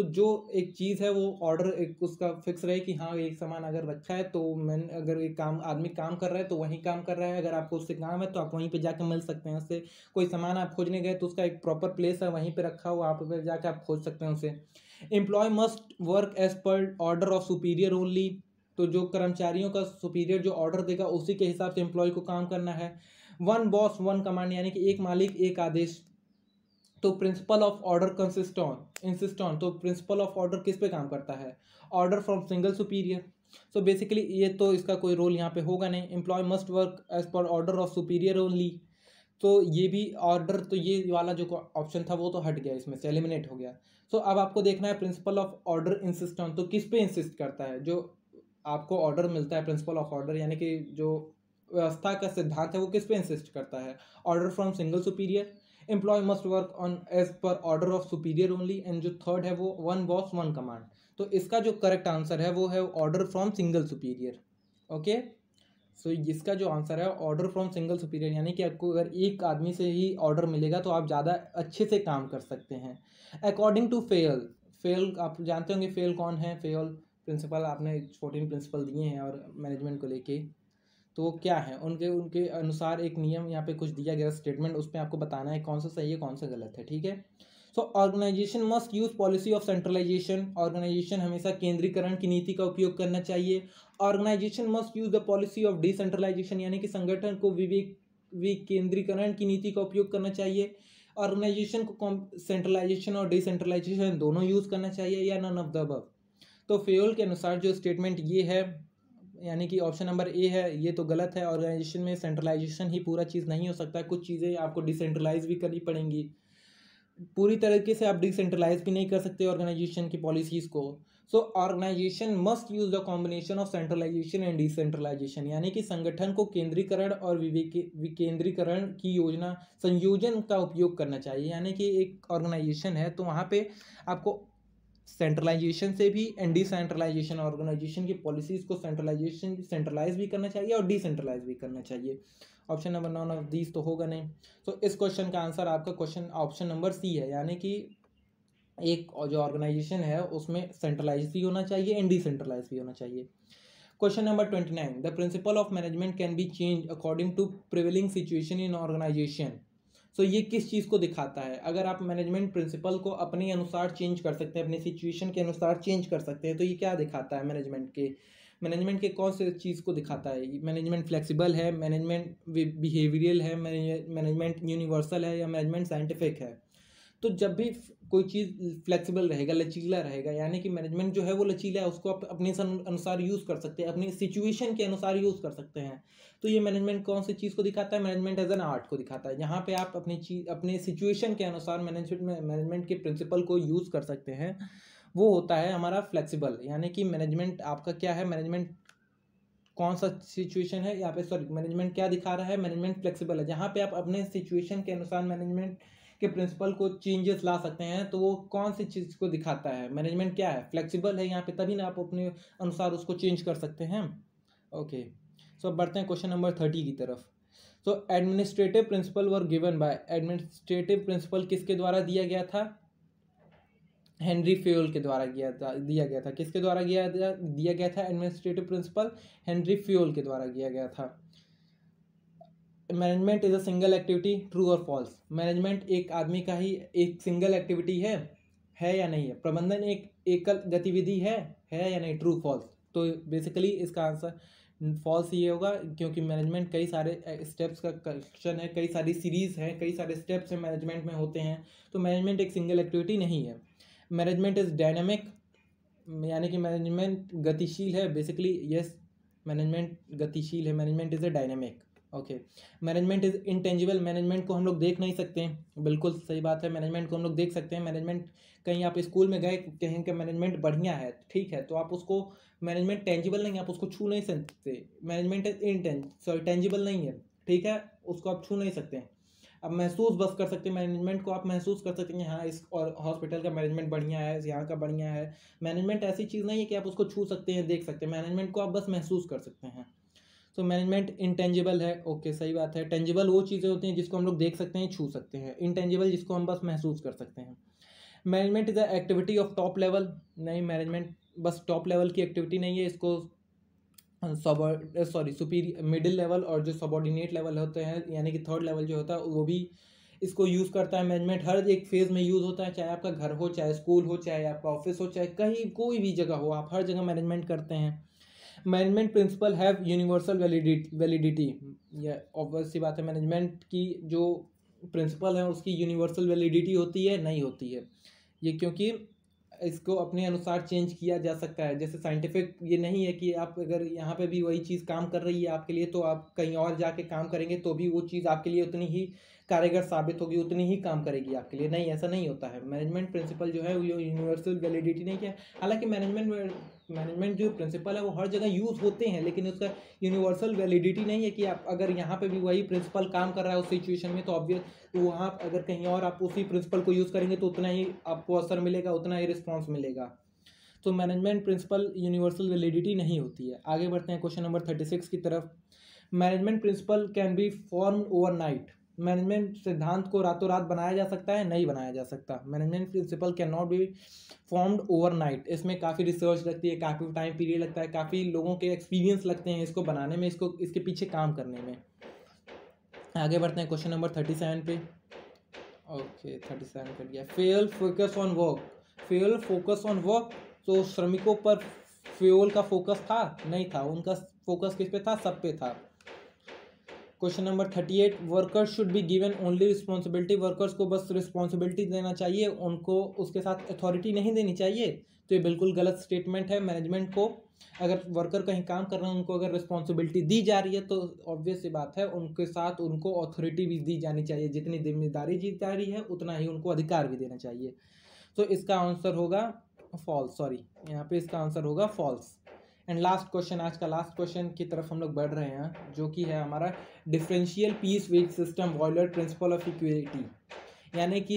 तो जो एक चीज़ है वो ऑर्डर एक उसका फिक्स रहे कि हाँ एक सामान अगर रखा है तो मैं अगर एक काम आदमी काम कर रहा है तो वहीं काम कर रहा है अगर आपको उससे काम है तो आप वहीं पे जाकर मिल सकते हैं उससे कोई सामान आप खोजने गए तो उसका एक प्रॉपर प्लेस है वहीं पर रखा हुआ आप अगर जाकर आप खोज सकते हैं उसे employ must work as per order of superior only तो जो कर्मचारियों का सुपीरियर जो ऑर्डर देगा उसी के हिसाब से एम्प्लॉय को काम करना है वन बॉस वन कमांड यानी कि एक मालिक एक आदेश तो principle of order consist on insist on तो प्रिंसिपल ऑफ ऑर्डर किस पे काम करता है order from single superior so basically ये तो इसका कोई रोल यहाँ पे होगा नहीं employ must work as per order of superior only तो ये भी ऑर्डर तो ये वाला जो ऑप्शन था वो तो हट गया इसमें से एलिमिनेट हो गया सो so, अब आपको देखना है principle of order insist on तो किस पे इंसिस्ट करता है जो आपको ऑर्डर मिलता है प्रिंसिपल ऑफ ऑर्डर यानी कि जो व्यवस्था का सिद्धांत है वो किस पे इंसिस्ट करता है order from single superior employ must work on as per order of superior only and जो थर्ड है वो वन बॉस वन कमांड तो इसका जो करेक्ट आंसर है वो है order from single superior okay so इसका जो आंसर है ऑर्डर फ्रॉम सिंगल सुपीरियर यानी कि आपको अगर एक आदमी से ही ऑर्डर मिलेगा तो आप ज़्यादा अच्छे से काम कर सकते हैं अकॉर्डिंग टू फेल फेल आप जानते होंगे फेल कौन है फेल प्रिंसिपल आपने फोर्टीन प्रिंसिपल दिए हैं और मैनेजमेंट को लेके तो वो क्या है उनके उनके अनुसार एक नियम यहाँ पे कुछ दिया गया स्टेटमेंट उस पर आपको बताना है कौन सा सही है कौन सा गलत है ठीक है so organization must use policy of centralization organization हमेशा केंद्रीकरण की नीति का उपयोग करना चाहिए organization must use the policy of decentralization यानी कि संगठन को विवेक विकेंद्रीकरण की नीति का उपयोग करना चाहिए ऑर्गेनाइजेशन को सेंट्रलाइजेशन और डिसेंट्रलाइजेशन दोनों यूज़ करना चाहिए या नन ऑफ द अब तो फ्योल के अनुसार जो स्टेटमेंट ये है यानी कि ऑप्शन नंबर ए है ये तो गलत है ऑर्गेनाइजेशन में सेंट्रलाइजेशन ही पूरा चीज़ नहीं हो सकता कुछ चीज़ें आपको डिसेंट्रलाइज भी करनी पड़ेंगी पूरी तरीके से आप डिसेंट्रलाइज भी नहीं कर सकते ऑर्गेनाइजेशन की पॉलिसीज़ को so organization must use the combination of centralization and decentralization यानी कि संगठन को केंद्रीकरण और विकेंद्रीकरण की योजना संयोजन का उपयोग करना चाहिए यानी कि एक ऑर्गेनाइजेशन है तो वहाँ पे आपको सेंट्रलाइजेशन से भी एंड डिसेंट्रलाइजेशन ऑर्गेनाइजेशन की पॉलिसीज को सेंट्रलाइजेशन सेंट्रलाइज भी करना चाहिए और डिसेंट्रलाइज भी करना चाहिए option number none of these तो होगा नहीं तो इस क्वेश्चन का आंसर आपका क्वेश्चन ऑप्शन नंबर सी है यानी कि एक जो ऑर्गेनाइजेशन है उसमें सेंट्रलाइज भी होना चाहिए एंड डिसेंट्रलाइज भी होना चाहिए question number twenty nine the principle of management can be change according to prevailing situation in organization so ये किस चीज़ को दिखाता है अगर आप मैनेजमेंट प्रिंसिपल को अपने अनुसार चेंज कर सकते हैं अपनी सिचुएशन के अनुसार चेंज कर सकते हैं तो ये क्या दिखाता है मैनेजमेंट के मैनेजमेंट के कौन से चीज़ को दिखाता है मैनेजमेंट फ्लेक्सिबल है मैनेजमेंट बिहेवियरल है मैनेजमेंट यूनिवर्सल है या मैनेजमेंट साइंटिफिक है तो जब भी कोई चीज़ फ्लेक्सिबल रहेगा लचीला रहेगा यानी कि मैनेजमेंट जो है वो लचीला है उसको आप अपने अनुसार यूज़ कर सकते हैं अपनी सिचुएशन के अनुसार यूज़ कर सकते हैं तो ये मैनेजमेंट कौन सी चीज़ को दिखाता है मैनेजमेंट एज एन आर्ट को दिखाता है यहाँ पे आप अपनी चीज अपने सिचुएशन के अनुसार मैनेजमेंट मैनेजमेंट के प्रिंसिपल को यूज़ कर सकते हैं वो होता है हमारा फ्लेक्सिबल यानी कि मैनेजमेंट आपका क्या है मैनेजमेंट कौन सा सिचुएशन है यहाँ पे सॉरी मैनेजमेंट क्या दिखा रहा है मैनेजमेंट फ्लेक्सिबल है जहाँ पे आप अपने सिचुएशन के अनुसार मैनेजमेंट के प्रिंसिपल को चेंजेस ला सकते हैं तो वो कौन सी चीज़ को दिखाता है मैनेजमेंट क्या है फ्लेक्सिबल है यहाँ पे तभी ना आप अपने अनुसार उसको चेंज कर सकते हैं ओके सो अब बढ़ते हैं क्वेश्चन नंबर थर्टी की तरफ so administrative principle were given by administrative principle किसके द्वारा दिया गया था हेनरी फ्यूल के द्वारा किया था दिया गया था किसके द्वारा किया दिया गया था एडमिनिस्ट्रेटिव प्रिंसिपल हेनरी फ्यूल के द्वारा किया गया था management is a single activity true और फॉल्स मैनेजमेंट एक आदमी का ही एक सिंगल एक्टिविटी है है या नहीं है प्रबंधन एक एकल गतिविधि है है या नहीं ट्रू फॉल्स तो बेसिकली इसका आंसर फॉल्स ये होगा क्योंकि मैनेजमेंट कई सारे स्टेप्स का कलेक्शन है कई सारी सीरीज़ हैं कई सारे स्टेप्स हैं मैनेजमेंट में होते हैं तो मैनेजमेंट एक सिंगल एक्टिविटी नहीं है मैनेजमेंट इज़ डायनेमिक यानी कि मैनेजमेंट गतिशील है बेसिकली यस मैनेजमेंट गतिशील है management is a dynamic okay management is intangible management को हम लोग देख नहीं सकते बिल्कुल सही बात है मैनेजमेंट को हम लोग देख सकते हैं मैनेजमेंट कहीं आप स्कूल में गए कहीं का मैनेजमेंट बढ़िया है ठीक है तो आप उसको मैनेजमेंट टेंजिबल नहीं है आप उसको छू नहीं सकते management is inten sorry tangible नहीं है ठीक है उसको आप छू नहीं सकते हैं आप महसूस बस कर सकते हैं मैनेजमेंट को आप महसूस कर सकते हैं हाँ इस और हॉस्पिटल का मैनेजमेंट बढ़िया है यहाँ का बढ़िया है मैनेजमेंट ऐसी चीज़ नहीं है कि आप उसको छू सकते हैं देख सकते हैं मैनेजमेंट को आप बस महसूस कर सकते हैं सो मैनेजमेंट इंटेंजिबल है ओके okay, सही बात है टेंजिबल वो चीज़ें होती हैं जिसको हम लोग देख सकते हैं छू सकते हैं इंटेंजिबल जिसको हम बस महसूस कर सकते हैं management is a activity of top level नहीं मैनेजमेंट बस टॉप लेवल की एक्टिविटी नहीं है इसको सॉरी सुपीरियर मिडिल लेवल और जो सबॉर्डिनेट लेवल होते हैं यानी कि थर्ड लेवल जो होता है वो भी इसको यूज़ करता है मैनेजमेंट हर एक फेज़ में यूज़ होता है चाहे आपका घर हो चाहे स्कूल हो चाहे आपका ऑफिस हो चाहे कहीं कोई भी जगह हो आप हर जगह मैनेजमेंट करते हैं management principle have universal validity validity यह ऑब्वियस सी बात है मैनेजमेंट की जो प्रिंसिपल है उसकी यूनिवर्सल वैलिडिटी होती है नहीं होती है ये क्योंकि इसको अपने अनुसार चेंज किया जा सकता है जैसे साइंटिफिक ये नहीं है कि आप अगर यहाँ पे भी वही चीज़ काम कर रही है आपके लिए तो आप कहीं और जाके काम करेंगे तो भी वो चीज़ आपके लिए उतनी ही कारगर साबित होगी उतनी ही काम करेगी आपके लिए नहीं ऐसा नहीं होता है मैनेजमेंट प्रिंसिपल जो है वो यूनिवर्सल वैलिडिटी नहीं किया हालांकि मैनेजमेंट मैनेजमेंट जो प्रिंसिपल है वो हर जगह यूज़ होते हैं लेकिन उसका यूनिवर्सल वैलिडिटी नहीं है कि आप अगर यहाँ पे भी वही प्रिंसिपल काम कर रहा है उस सिचुएशन में तो ऑब्वियस वहाँ अगर कहीं और आप उसी प्रिंसिपल को यूज़ करेंगे तो उतना ही आपको असर मिलेगा उतना ही रिस्पॉन्स मिलेगा तो मैनेजमेंट प्रिंसिपल यूनिवर्सल वैलिडिटी नहीं होती है आगे बढ़ते हैं क्वेश्चन नंबर थर्टी सिक्स की तरफ management principle can be form over night management सिद्धांत को रातों रात बनाया जा सकता है नहीं बनाया जा सकता management principle can not be formed overnight इसमें काफ़ी रिसर्च लगती है काफ़ी टाइम पीरियड लगता है काफ़ी लोगों के एक्सपीरियंस लगते हैं इसको बनाने में इसको इसके पीछे काम करने में आगे बढ़ते हैं क्वेश्चन नंबर थर्टी सेवन पे ओके थर्टी सेवन कर दिया Fayol focus on work Fayol focus on work तो श्रमिकों पर फ्यूल का फोकस था नहीं था उनका फोकस किस पे था सब पे था question number thirty eight workers should be given only responsibility workers को बस रिस्पॉन्सिबिलिटी देना चाहिए उनको उसके साथ अथॉरिटी नहीं देनी चाहिए तो ये बिल्कुल गलत स्टेटमेंट है मैनेजमेंट को अगर वर्कर कहीं काम कर रहे हैं उनको अगर रिस्पॉन्सिबिलिटी दी जा रही है तो ऑब्वियस सी बात है उनके साथ उनको अथॉरिटी भी दी जानी चाहिए जितनी जिम्मेदारी जा रही है उतना ही उनको अधिकार भी देना चाहिए तो इसका आंसर होगा फॉल्स सॉरी यहाँ पे इसका आंसर होगा फॉल्स एंड लास्ट क्वेश्चन आज का लास्ट क्वेश्चन की तरफ हम लोग बढ़ रहे हैं जो कि है हमारा डिफरेंशियल पीस वेज सिस्टम वॉयलर प्रिंसिपल ऑफ इक्विटी यानी कि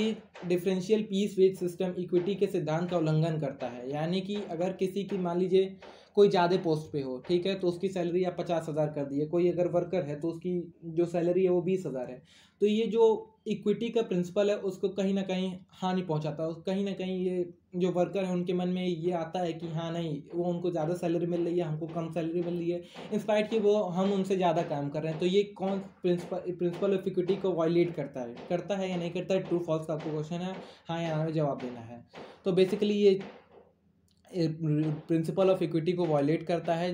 differential piece wage system equity के सिद्धांत का उल्लंघन करता है यानी कि अगर किसी की मान लीजिए कोई ज़्यादा पोस्ट पे हो ठीक है तो उसकी सैलरी आप पचास हज़ार कर दिए कोई अगर वर्कर है तो उसकी जो सैलरी है वो बीस हज़ार है तो ये जो इक्विटी का प्रिंसिपल है उसको कहीं ना कहीं हानि पहुंचाता है कहीं ना कहीं ये जो वर्कर है उनके मन में ये आता है कि हाँ नहीं वो उनको ज़्यादा सैलरी मिल रही है हमको कम सैलरी मिल रही है इंस्पाइट कि वो हम उनसे ज़्यादा काम कर रहे हैं तो ये कौन प्रिंसिपल प्रिंसिपल ऑफ इक्विटी को वायलेट करता है करता है या नहीं करता है ट्रू फॉल्स का आपको क्वेश्चन है हाँ या हमें जवाब देना है तो बेसिकली ये प्रिंसिपल ऑफ इक्विटी को वॉयलेट करता है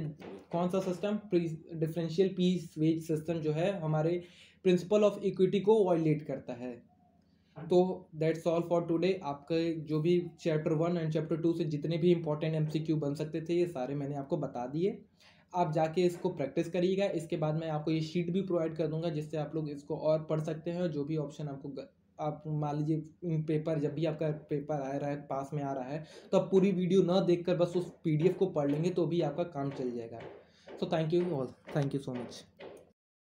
कौन सा system differential piece wage system जो है हमारे प्रिंसिपल ऑफ इक्विटी को वायलेट करता है तो दैट्स ऑल फॉर टुडे आपके जो भी chapter one and chapter two से जितने भी इंपॉर्टेंट एम बन सकते थे ये सारे मैंने आपको बता दिए आप जाके इसको प्रैक्टिस करिएगा इसके बाद मैं आपको ये शीट भी प्रोवाइड कर दूंगा जिससे आप लोग इसको और पढ़ सकते हैं जो भी ऑप्शन आपको आप मान लीजिए पेपर जब भी आपका पेपर आ रहा है पास में आ रहा है तो आप पूरी वीडियो ना देख बस उस पी को पढ़ लेंगे तो भी आपका काम चल जाएगा so thank you all thank you so much